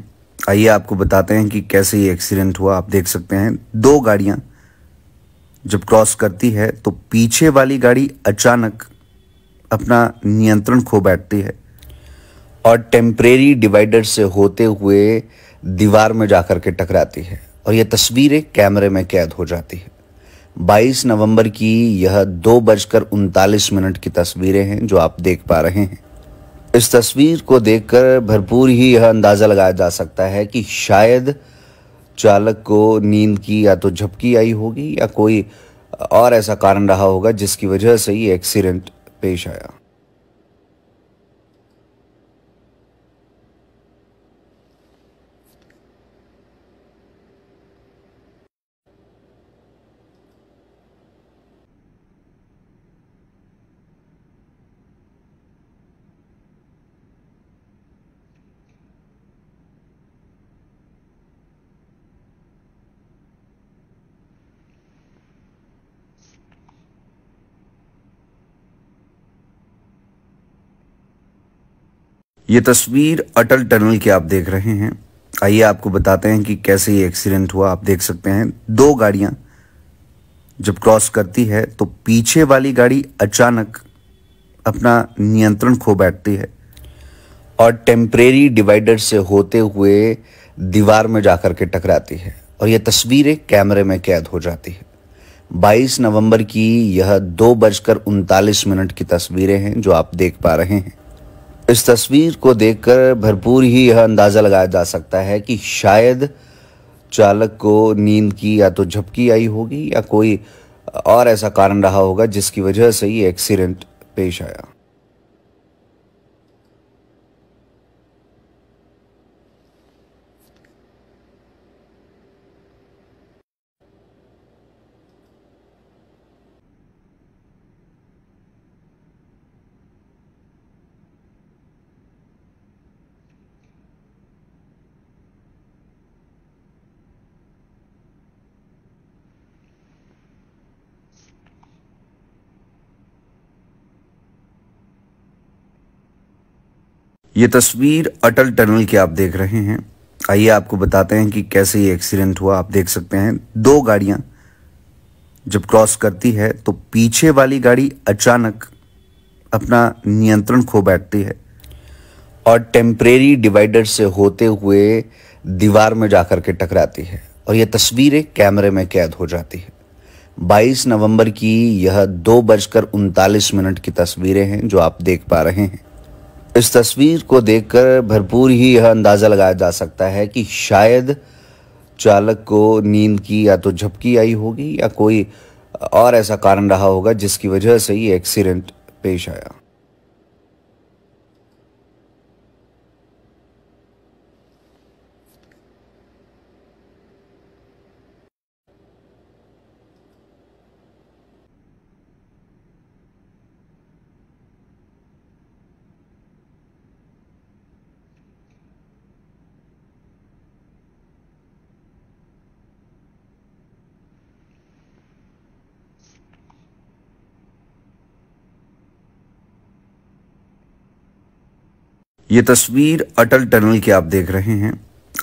आइए आपको बताते हैं कि कैसे ये एक्सीडेंट हुआ आप देख सकते हैं दो गाड़ियां जब क्रॉस करती है तो पीछे वाली गाड़ी अचानक अपना नियंत्रण खो बैठती है और टेम्परेरी डिवाइडर से होते हुए दीवार में जाकर के टकराती है और यह तस्वीरें कैमरे में कैद हो जाती है 22 नवंबर की यह दो बजकर उनतालीस मिनट की तस्वीरें हैं जो आप देख पा रहे हैं इस तस्वीर को देखकर भरपूर ही यह अंदाज़ा लगाया जा सकता है कि शायद चालक को नींद की या तो झपकी आई होगी या कोई और ऐसा कारण रहा होगा जिसकी वजह से ये एक्सीडेंट पेश आया ये तस्वीर अटल टनल की आप देख रहे हैं आइए आपको बताते हैं कि कैसे ये एक्सीडेंट हुआ आप देख सकते हैं दो गाड़ियां जब क्रॉस करती है तो पीछे वाली गाड़ी अचानक अपना नियंत्रण खो बैठती है और टेम्परेरी डिवाइडर से होते हुए दीवार में जाकर के टकराती है और यह तस्वीरें कैमरे में कैद हो जाती है 22 नवंबर की यह दो बजकर उनतालीस मिनट की तस्वीरें हैं जो आप देख पा रहे हैं इस तस्वीर को देखकर भरपूर ही यह अंदाज़ा लगाया जा सकता है कि शायद चालक को नींद की या तो झपकी आई होगी या कोई और ऐसा कारण रहा होगा जिसकी वजह से ये एक्सीडेंट पेश आया ये तस्वीर अटल टनल की आप देख रहे हैं आइए आपको बताते हैं कि कैसे ये एक्सीडेंट हुआ आप देख सकते हैं दो गाड़ियां जब क्रॉस करती है तो पीछे वाली गाड़ी अचानक अपना नियंत्रण खो बैठती है और टेम्परेरी डिवाइडर से होते हुए दीवार में जाकर के टकराती है और यह तस्वीरें कैमरे में कैद हो जाती है 22 नवंबर की यह दो बजकर उनतालीस मिनट की तस्वीरें हैं जो आप देख पा रहे हैं इस तस्वीर को देखकर भरपूर ही यह अंदाज़ा लगाया जा सकता है कि शायद चालक को नींद की या तो झपकी आई होगी या कोई और ऐसा कारण रहा होगा जिसकी वजह से ये एक्सीडेंट पेश आया ये तस्वीर अटल टनल की आप देख रहे हैं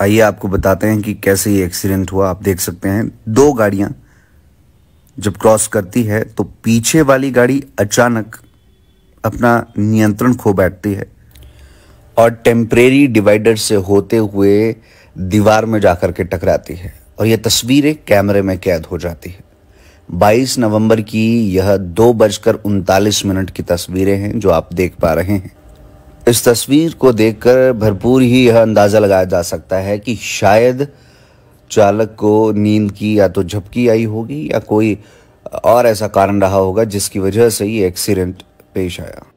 आइए आपको बताते हैं कि कैसे ये एक्सीडेंट हुआ आप देख सकते हैं दो गाड़ियां जब क्रॉस करती है तो पीछे वाली गाड़ी अचानक अपना नियंत्रण खो बैठती है और टेम्परेरी डिवाइडर से होते हुए दीवार में जाकर के टकराती है और यह तस्वीरें कैमरे में कैद हो जाती है 22 नवंबर की यह दो बजकर उनतालीस मिनट की तस्वीरें हैं जो आप देख पा रहे हैं इस तस्वीर को देखकर भरपूर ही यह अंदाज़ा लगाया जा सकता है कि शायद चालक को नींद की या तो झपकी आई होगी या कोई और ऐसा कारण रहा होगा जिसकी वजह से ये एक्सीडेंट पेश आया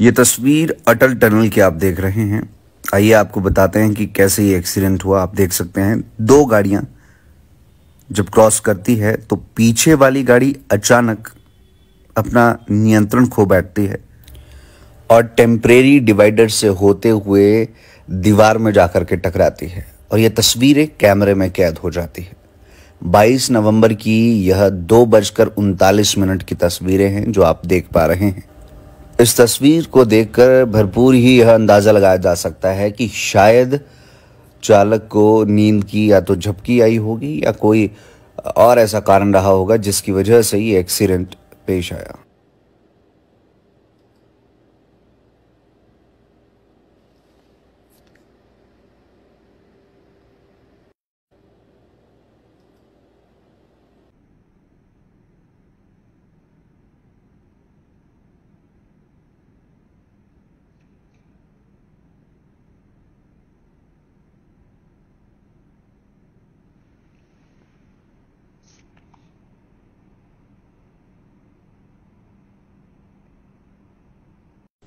ये तस्वीर अटल टनल की आप देख रहे हैं आइए आपको बताते हैं कि कैसे ये एक्सीडेंट हुआ आप देख सकते हैं दो गाड़ियां जब क्रॉस करती है तो पीछे वाली गाड़ी अचानक अपना नियंत्रण खो बैठती है और टेम्परेरी डिवाइडर से होते हुए दीवार में जाकर के टकराती है और यह तस्वीरें कैमरे में कैद हो जाती है 22 नवंबर की यह दो बजकर उनतालीस मिनट की तस्वीरें हैं जो आप देख पा रहे हैं इस तस्वीर को देखकर भरपूर ही यह अंदाज़ा लगाया जा सकता है कि शायद चालक को नींद की या तो झपकी आई होगी या कोई और ऐसा कारण रहा होगा जिसकी वजह से ये एक्सीडेंट पेश आया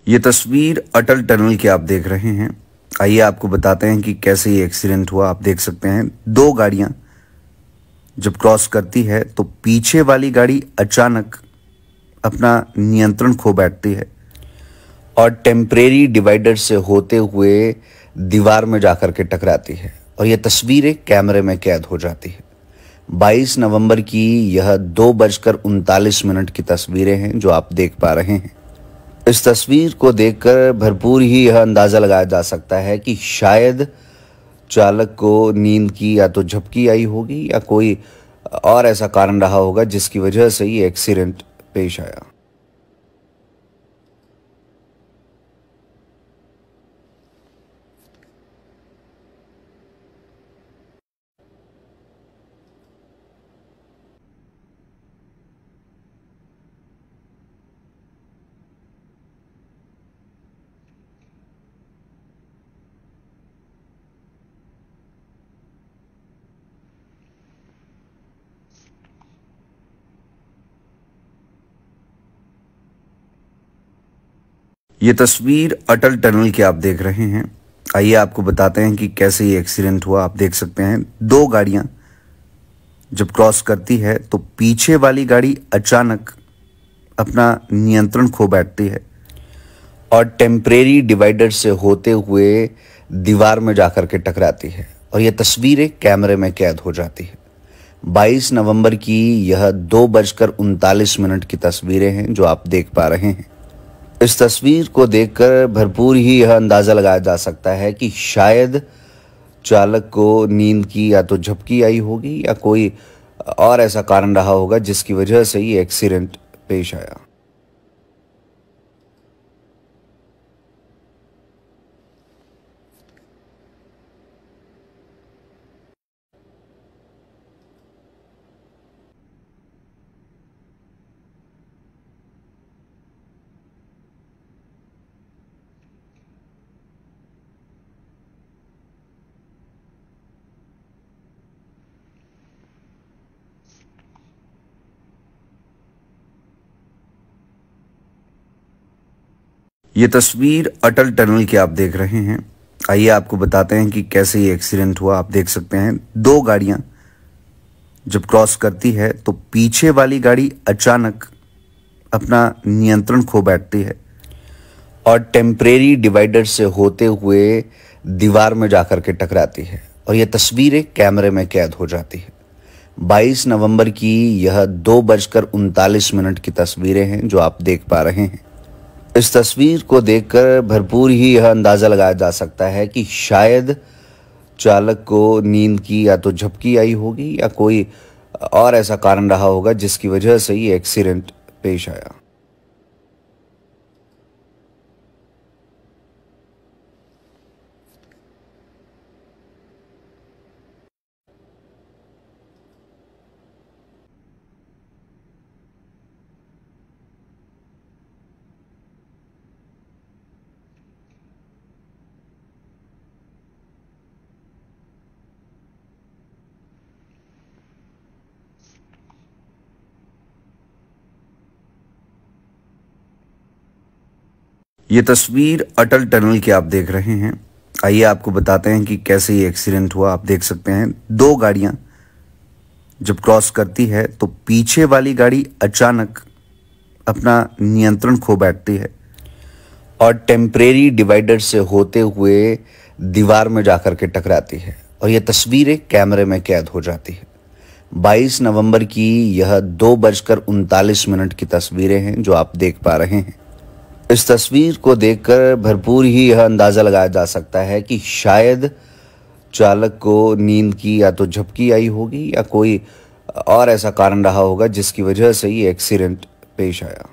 ये तस्वीर अटल टनल की आप देख रहे हैं आइए आपको बताते हैं कि कैसे ये एक्सीडेंट हुआ आप देख सकते हैं दो गाड़ियां जब क्रॉस करती है तो पीछे वाली गाड़ी अचानक अपना नियंत्रण खो बैठती है और टेम्परेरी डिवाइडर से होते हुए दीवार में जाकर के टकराती है और यह तस्वीरें कैमरे में कैद हो जाती है 22 नवंबर की यह दो बजकर उनतालीस मिनट की तस्वीरें हैं जो आप देख पा रहे हैं इस तस्वीर को देखकर भरपूर ही यह अंदाज़ा लगाया जा सकता है कि शायद चालक को नींद की या तो झपकी आई होगी या कोई और ऐसा कारण रहा होगा जिसकी वजह से ये एक्सीडेंट पेश आया ये तस्वीर अटल टनल की आप देख रहे हैं आइए आपको बताते हैं कि कैसे ये एक्सीडेंट हुआ आप देख सकते हैं दो गाड़ियां जब क्रॉस करती है तो पीछे वाली गाड़ी अचानक अपना नियंत्रण खो बैठती है और टेम्परेरी डिवाइडर से होते हुए दीवार में जाकर के टकराती है और यह तस्वीरें कैमरे में कैद हो जाती है 22 नवंबर की यह दो बजकर उनतालीस मिनट की तस्वीरें हैं जो आप देख पा रहे हैं इस तस्वीर को देखकर भरपूर ही यह अंदाज़ा लगाया जा सकता है कि शायद चालक को नींद की या तो झपकी आई होगी या कोई और ऐसा कारण रहा होगा जिसकी वजह से ये एक्सीडेंट पेश आया ये तस्वीर अटल टनल की आप देख रहे हैं आइए आपको बताते हैं कि कैसे ये एक्सीडेंट हुआ आप देख सकते हैं दो गाड़ियां जब क्रॉस करती है तो पीछे वाली गाड़ी अचानक अपना नियंत्रण खो बैठती है और टेम्परेरी डिवाइडर से होते हुए दीवार में जाकर के टकराती है और यह तस्वीरें कैमरे में कैद हो जाती है 22 नवंबर की यह दो बजकर उनतालीस मिनट की तस्वीरें हैं जो आप देख पा रहे हैं इस तस्वीर को देखकर भरपूर ही यह अंदाज़ा लगाया जा सकता है कि शायद चालक को नींद की या तो झपकी आई होगी या कोई और ऐसा कारण रहा होगा जिसकी वजह से ये एक्सीडेंट पेश आया ये तस्वीर अटल टनल की आप देख रहे हैं आइए आपको बताते हैं कि कैसे ये एक्सीडेंट हुआ आप देख सकते हैं दो गाड़ियां जब क्रॉस करती है तो पीछे वाली गाड़ी अचानक अपना नियंत्रण खो बैठती है और टेम्परेरी डिवाइडर से होते हुए दीवार में जाकर के टकराती है और यह तस्वीरें कैमरे में कैद हो जाती है 22 नवंबर की यह दो बजकर उनतालीस मिनट की तस्वीरें हैं जो आप देख पा रहे हैं इस तस्वीर को देखकर भरपूर ही यह अंदाज़ा लगाया जा सकता है कि शायद चालक को नींद की या तो झपकी आई होगी या कोई और ऐसा कारण रहा होगा जिसकी वजह से ये एक्सीडेंट पेश आया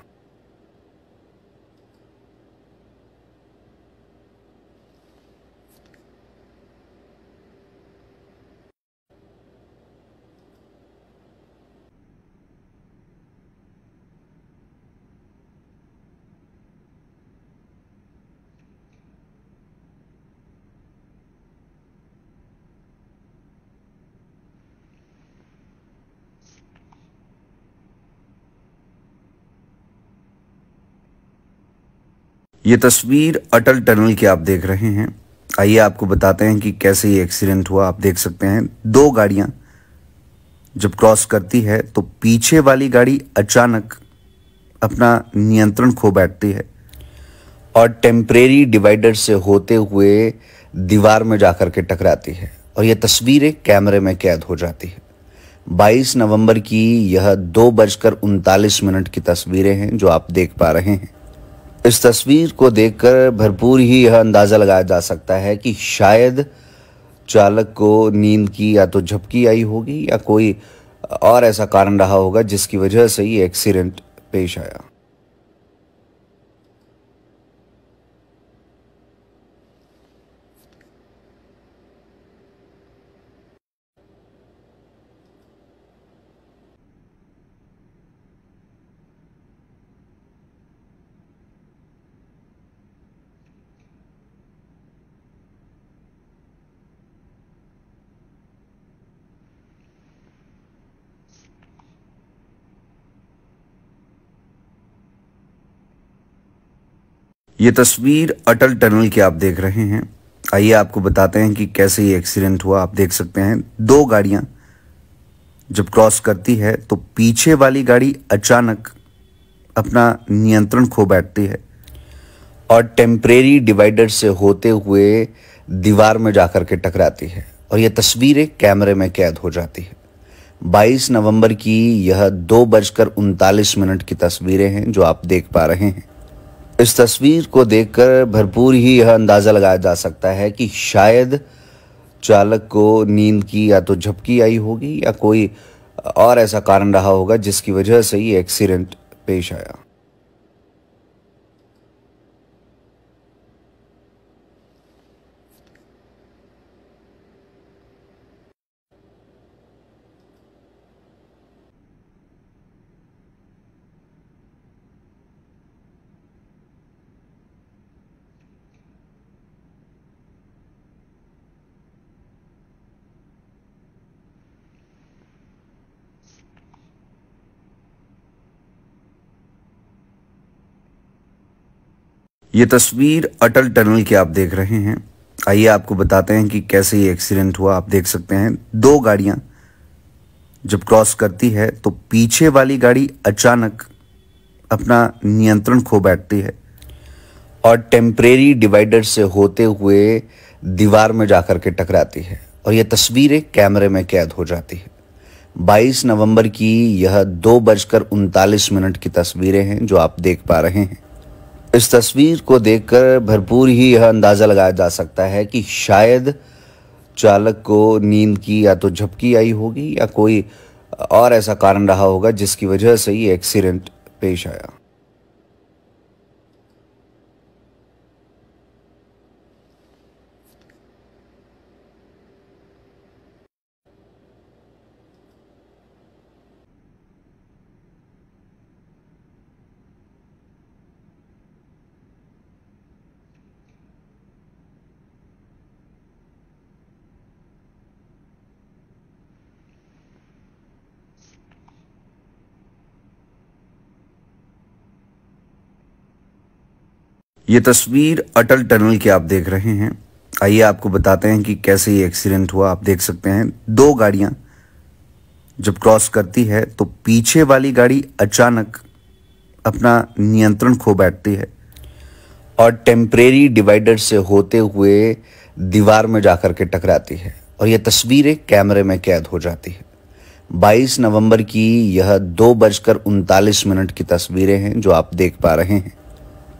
ये तस्वीर अटल टनल की आप देख रहे हैं आइए आपको बताते हैं कि कैसे ये एक्सीडेंट हुआ आप देख सकते हैं दो गाड़ियां जब क्रॉस करती है तो पीछे वाली गाड़ी अचानक अपना नियंत्रण खो बैठती है और टेम्परेरी डिवाइडर से होते हुए दीवार में जाकर के टकराती है और यह तस्वीरें कैमरे में कैद हो जाती है 22 नवंबर की यह दो बजकर उनतालीस मिनट की तस्वीरें हैं जो आप देख पा रहे हैं इस तस्वीर को देखकर भरपूर ही यह अंदाज़ा लगाया जा सकता है कि शायद चालक को नींद की या तो झपकी आई होगी या कोई और ऐसा कारण रहा होगा जिसकी वजह से ये एक्सीडेंट पेश आया ये तस्वीर अटल टनल की आप देख रहे हैं आइए आपको बताते हैं कि कैसे ये एक्सीडेंट हुआ आप देख सकते हैं दो गाड़ियां जब क्रॉस करती है तो पीछे वाली गाड़ी अचानक अपना नियंत्रण खो बैठती है और टेम्परेरी डिवाइडर से होते हुए दीवार में जाकर के टकराती है और यह तस्वीरें कैमरे में कैद हो जाती है 22 नवंबर की यह दो बजकर उनतालीस मिनट की तस्वीरें हैं जो आप देख पा रहे हैं इस तस्वीर को देखकर भरपूर ही यह अंदाज़ा लगाया जा सकता है कि शायद चालक को नींद की या तो झपकी आई होगी या कोई और ऐसा कारण रहा होगा जिसकी वजह से ये एक्सीडेंट पेश आया ये तस्वीर अटल टनल की आप देख रहे हैं आइए आपको बताते हैं कि कैसे ये एक्सीडेंट हुआ आप देख सकते हैं दो गाड़ियां जब क्रॉस करती है तो पीछे वाली गाड़ी अचानक अपना नियंत्रण खो बैठती है और टेम्परेरी डिवाइडर से होते हुए दीवार में जाकर के टकराती है और यह तस्वीरें कैमरे में कैद हो जाती है 22 नवंबर की यह दो बजकर उनतालीस मिनट की तस्वीरें हैं जो आप देख पा रहे हैं इस तस्वीर को देखकर भरपूर ही यह अंदाज़ा लगाया जा सकता है कि शायद चालक को नींद की या तो झपकी आई होगी या कोई और ऐसा कारण रहा होगा जिसकी वजह से ये एक्सीडेंट पेश आया ये तस्वीर अटल टनल की आप देख रहे हैं आइए आपको बताते हैं कि कैसे ये एक्सीडेंट हुआ आप देख सकते हैं दो गाड़ियां जब क्रॉस करती है तो पीछे वाली गाड़ी अचानक अपना नियंत्रण खो बैठती है और टेम्परेरी डिवाइडर से होते हुए दीवार में जाकर के टकराती है और यह तस्वीरें कैमरे में कैद हो जाती है 22 नवंबर की यह दो बजकर उनतालीस मिनट की तस्वीरें हैं जो आप देख पा रहे हैं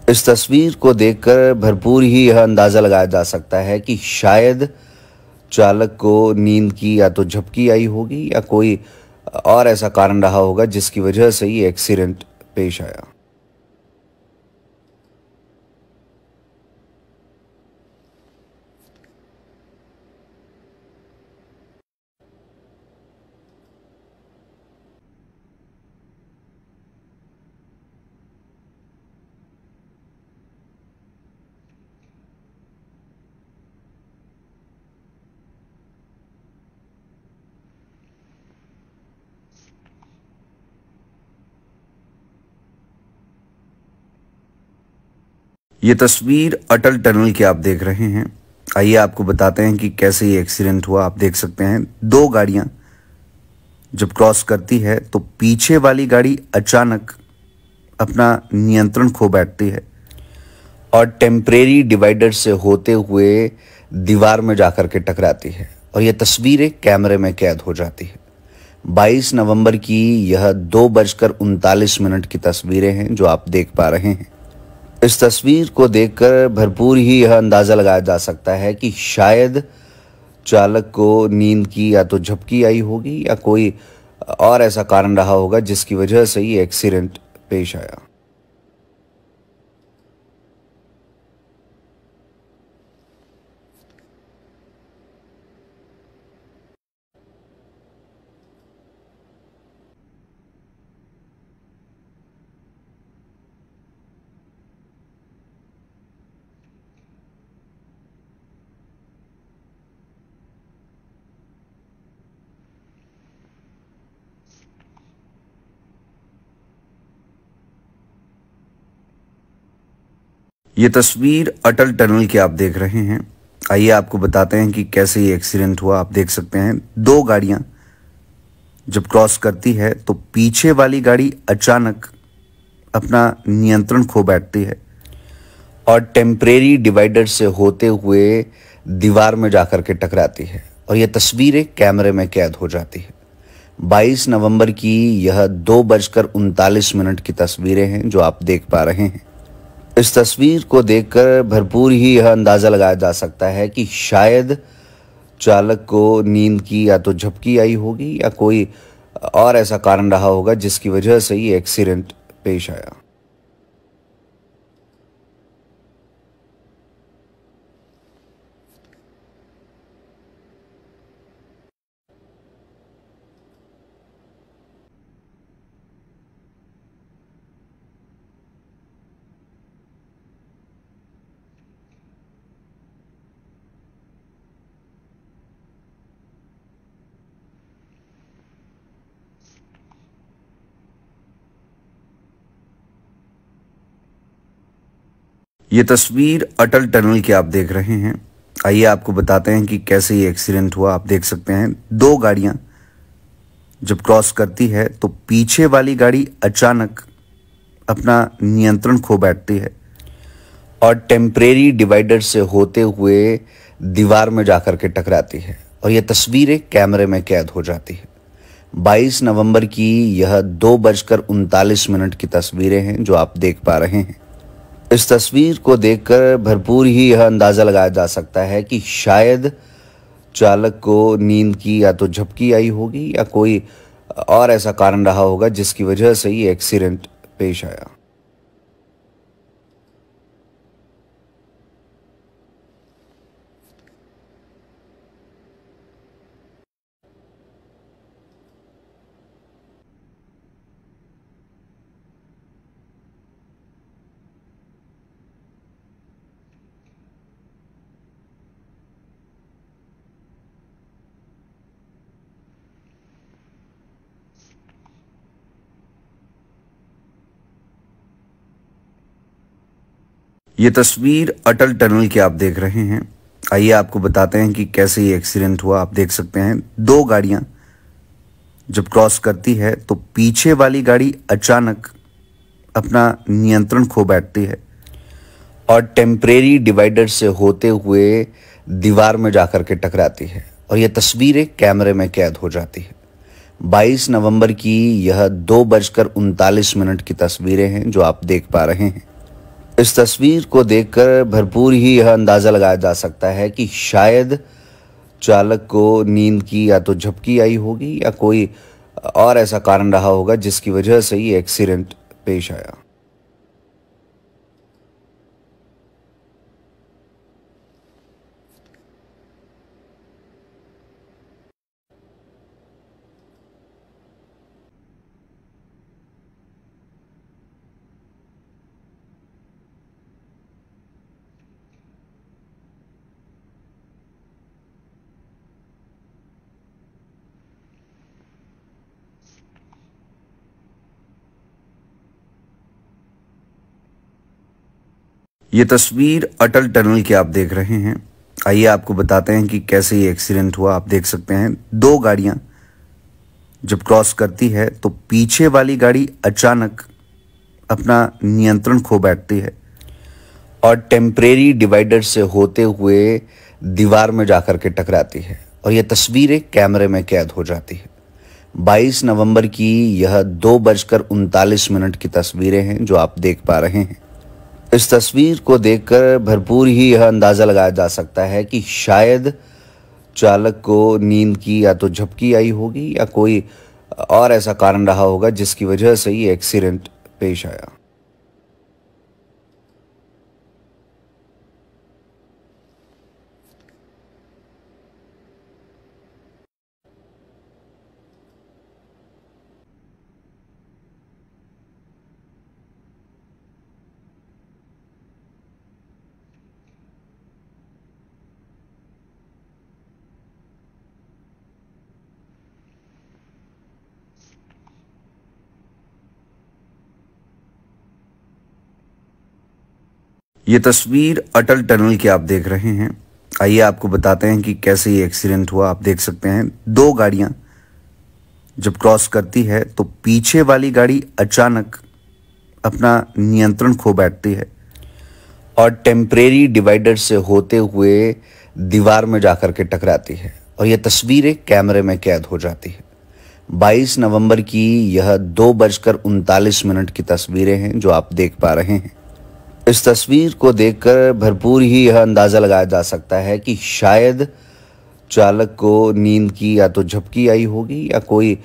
इस तस्वीर को देखकर भरपूर ही यह अंदाज़ा लगाया जा सकता है कि शायद चालक को नींद की या तो झपकी आई होगी या कोई और ऐसा कारण रहा होगा जिसकी वजह से ये एक्सीडेंट पेश आया ये तस्वीर अटल टनल की आप देख रहे हैं आइए आपको बताते हैं कि कैसे ये एक्सीडेंट हुआ आप देख सकते हैं दो गाड़ियां जब क्रॉस करती है तो पीछे वाली गाड़ी अचानक अपना नियंत्रण खो बैठती है और टेम्परेरी डिवाइडर से होते हुए दीवार में जाकर के टकराती है और यह तस्वीरें कैमरे में कैद हो जाती है 22 नवंबर की यह दो बजकर उनतालीस मिनट की तस्वीरें हैं जो आप देख पा रहे हैं इस तस्वीर को देखकर भरपूर ही यह अंदाज़ा लगाया जा सकता है कि शायद चालक को नींद की या तो झपकी आई होगी या कोई और ऐसा कारण रहा होगा जिसकी वजह से ये एक्सीडेंट पेश आया ये तस्वीर अटल टनल की आप देख रहे हैं आइए आपको बताते हैं कि कैसे ये एक्सीडेंट हुआ आप देख सकते हैं दो गाड़ियां जब क्रॉस करती है तो पीछे वाली गाड़ी अचानक अपना नियंत्रण खो बैठती है और टेम्परेरी डिवाइडर से होते हुए दीवार में जाकर के टकराती है और यह तस्वीरें कैमरे में कैद हो जाती है 22 नवंबर की यह दो बजकर उनतालीस मिनट की तस्वीरें हैं जो आप देख पा रहे हैं इस तस्वीर को देखकर भरपूर ही यह अंदाज़ा लगाया जा सकता है कि शायद चालक को नींद की या तो झपकी आई होगी या कोई और ऐसा कारण रहा होगा जिसकी वजह से ये एक्सीडेंट पेश आया ये तस्वीर अटल टनल की आप देख रहे हैं आइए आपको बताते हैं कि कैसे ये एक्सीडेंट हुआ आप देख सकते हैं दो गाड़ियां जब क्रॉस करती है तो पीछे वाली गाड़ी अचानक अपना नियंत्रण खो बैठती है और टेम्परेरी डिवाइडर से होते हुए दीवार में जाकर के टकराती है और यह तस्वीरें कैमरे में कैद हो जाती है 22 नवंबर की यह दो बजकर उनतालीस मिनट की तस्वीरें हैं जो आप देख पा रहे हैं इस तस्वीर को देखकर भरपूर ही यह अंदाज़ा लगाया जा सकता है कि शायद चालक को नींद की या तो झपकी आई होगी या कोई और ऐसा कारण रहा होगा जिसकी वजह से ये एक्सीडेंट पेश आया ये तस्वीर अटल टनल की आप देख रहे हैं आइए आपको बताते हैं कि कैसे ये एक्सीडेंट हुआ आप देख सकते हैं दो गाड़ियां जब क्रॉस करती है तो पीछे वाली गाड़ी अचानक अपना नियंत्रण खो बैठती है और टेम्परेरी डिवाइडर से होते हुए दीवार में जाकर के टकराती है और यह तस्वीरें कैमरे में कैद हो जाती है 22 नवंबर की यह दो बजकर उनतालीस मिनट की तस्वीरें हैं जो आप देख पा रहे हैं इस तस्वीर को देखकर भरपूर ही यह अंदाज़ा लगाया जा सकता है कि शायद चालक को नींद की या तो झपकी आई होगी या कोई और ऐसा कारण रहा होगा जिसकी वजह से ये एक्सीडेंट पेश आया ये तस्वीर अटल टनल की आप देख रहे हैं आइए आपको बताते हैं कि कैसे ये एक्सीडेंट हुआ आप देख सकते हैं दो गाड़ियां जब क्रॉस करती है तो पीछे वाली गाड़ी अचानक अपना नियंत्रण खो बैठती है और टेम्परेरी डिवाइडर से होते हुए दीवार में जाकर के टकराती है और यह तस्वीरें कैमरे में कैद हो जाती है 22 नवंबर की यह दो बजकर उनतालीस मिनट की तस्वीरें हैं जो आप देख पा रहे हैं इस तस्वीर को देखकर भरपूर ही यह अंदाज़ा लगाया जा सकता है कि शायद चालक को नींद की या तो झपकी आई होगी या कोई और ऐसा कारण रहा होगा जिसकी वजह से ये एक्सीडेंट पेश आया ये तस्वीर अटल टनल की आप देख रहे हैं आइए आपको बताते हैं कि कैसे ये एक्सीडेंट हुआ आप देख सकते हैं दो गाड़ियां जब क्रॉस करती है तो पीछे वाली गाड़ी अचानक अपना नियंत्रण खो बैठती है और टेम्परेरी डिवाइडर से होते हुए दीवार में जाकर के टकराती है और यह तस्वीरें कैमरे में कैद हो जाती है 22 नवंबर की यह दो बजकर उनतालीस मिनट की तस्वीरें हैं जो आप देख पा रहे हैं इस तस्वीर को देखकर भरपूर ही यह अंदाज़ा लगाया जा सकता है कि शायद चालक को नींद की या तो झपकी आई होगी या कोई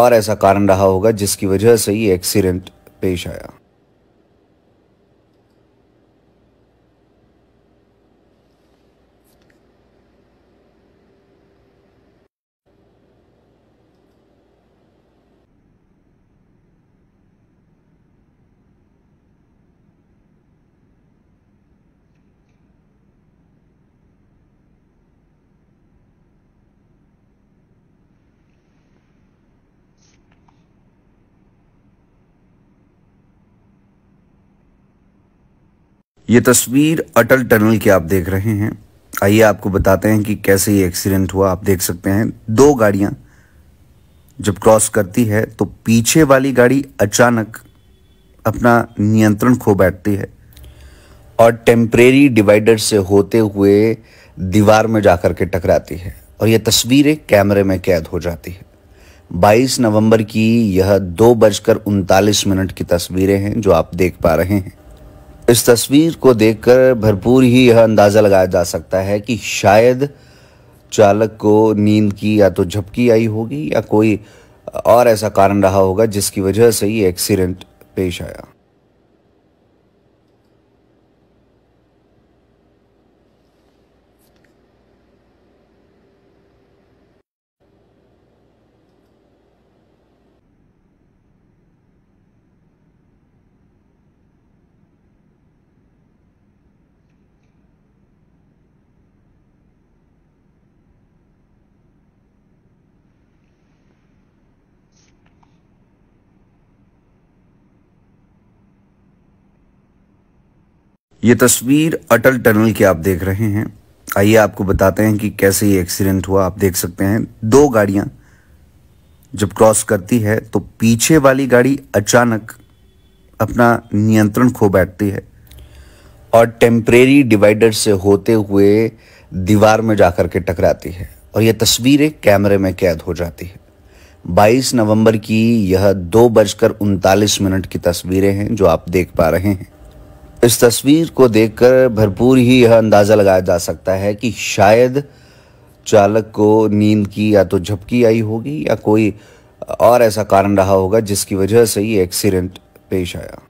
और ऐसा कारण रहा होगा जिसकी वजह से ये एक्सीडेंट पेश आया ये तस्वीर अटल टनल की आप देख रहे हैं आइए आपको बताते हैं कि कैसे ये एक्सीडेंट हुआ आप देख सकते हैं दो गाड़ियां जब क्रॉस करती है तो पीछे वाली गाड़ी अचानक अपना नियंत्रण खो बैठती है और टेम्परेरी डिवाइडर से होते हुए दीवार में जाकर के टकराती है और यह तस्वीरें कैमरे में कैद हो जाती है 22 नवंबर की यह दो बजकर उनतालीस मिनट की तस्वीरें हैं जो आप देख पा रहे हैं इस तस्वीर को देखकर भरपूर ही यह अंदाज़ा लगाया जा सकता है कि शायद चालक को नींद की या तो झपकी आई होगी या कोई और ऐसा कारण रहा होगा जिसकी वजह से ये एक्सीडेंट पेश आया ये तस्वीर अटल टनल की आप देख रहे हैं आइए आपको बताते हैं कि कैसे ये एक्सीडेंट हुआ आप देख सकते हैं दो गाड़ियां जब क्रॉस करती है तो पीछे वाली गाड़ी अचानक अपना नियंत्रण खो बैठती है और टेम्परेरी डिवाइडर से होते हुए दीवार में जाकर के टकराती है और यह तस्वीरें कैमरे में कैद हो जाती है 22 नवंबर की यह दो बजकर उनतालीस मिनट की तस्वीरें हैं जो आप देख पा रहे हैं इस तस्वीर को देखकर भरपूर ही यह अंदाज़ा लगाया जा सकता है कि शायद चालक को नींद की या तो झपकी आई होगी या कोई और ऐसा कारण रहा होगा जिसकी वजह से ये एक्सीडेंट पेश आया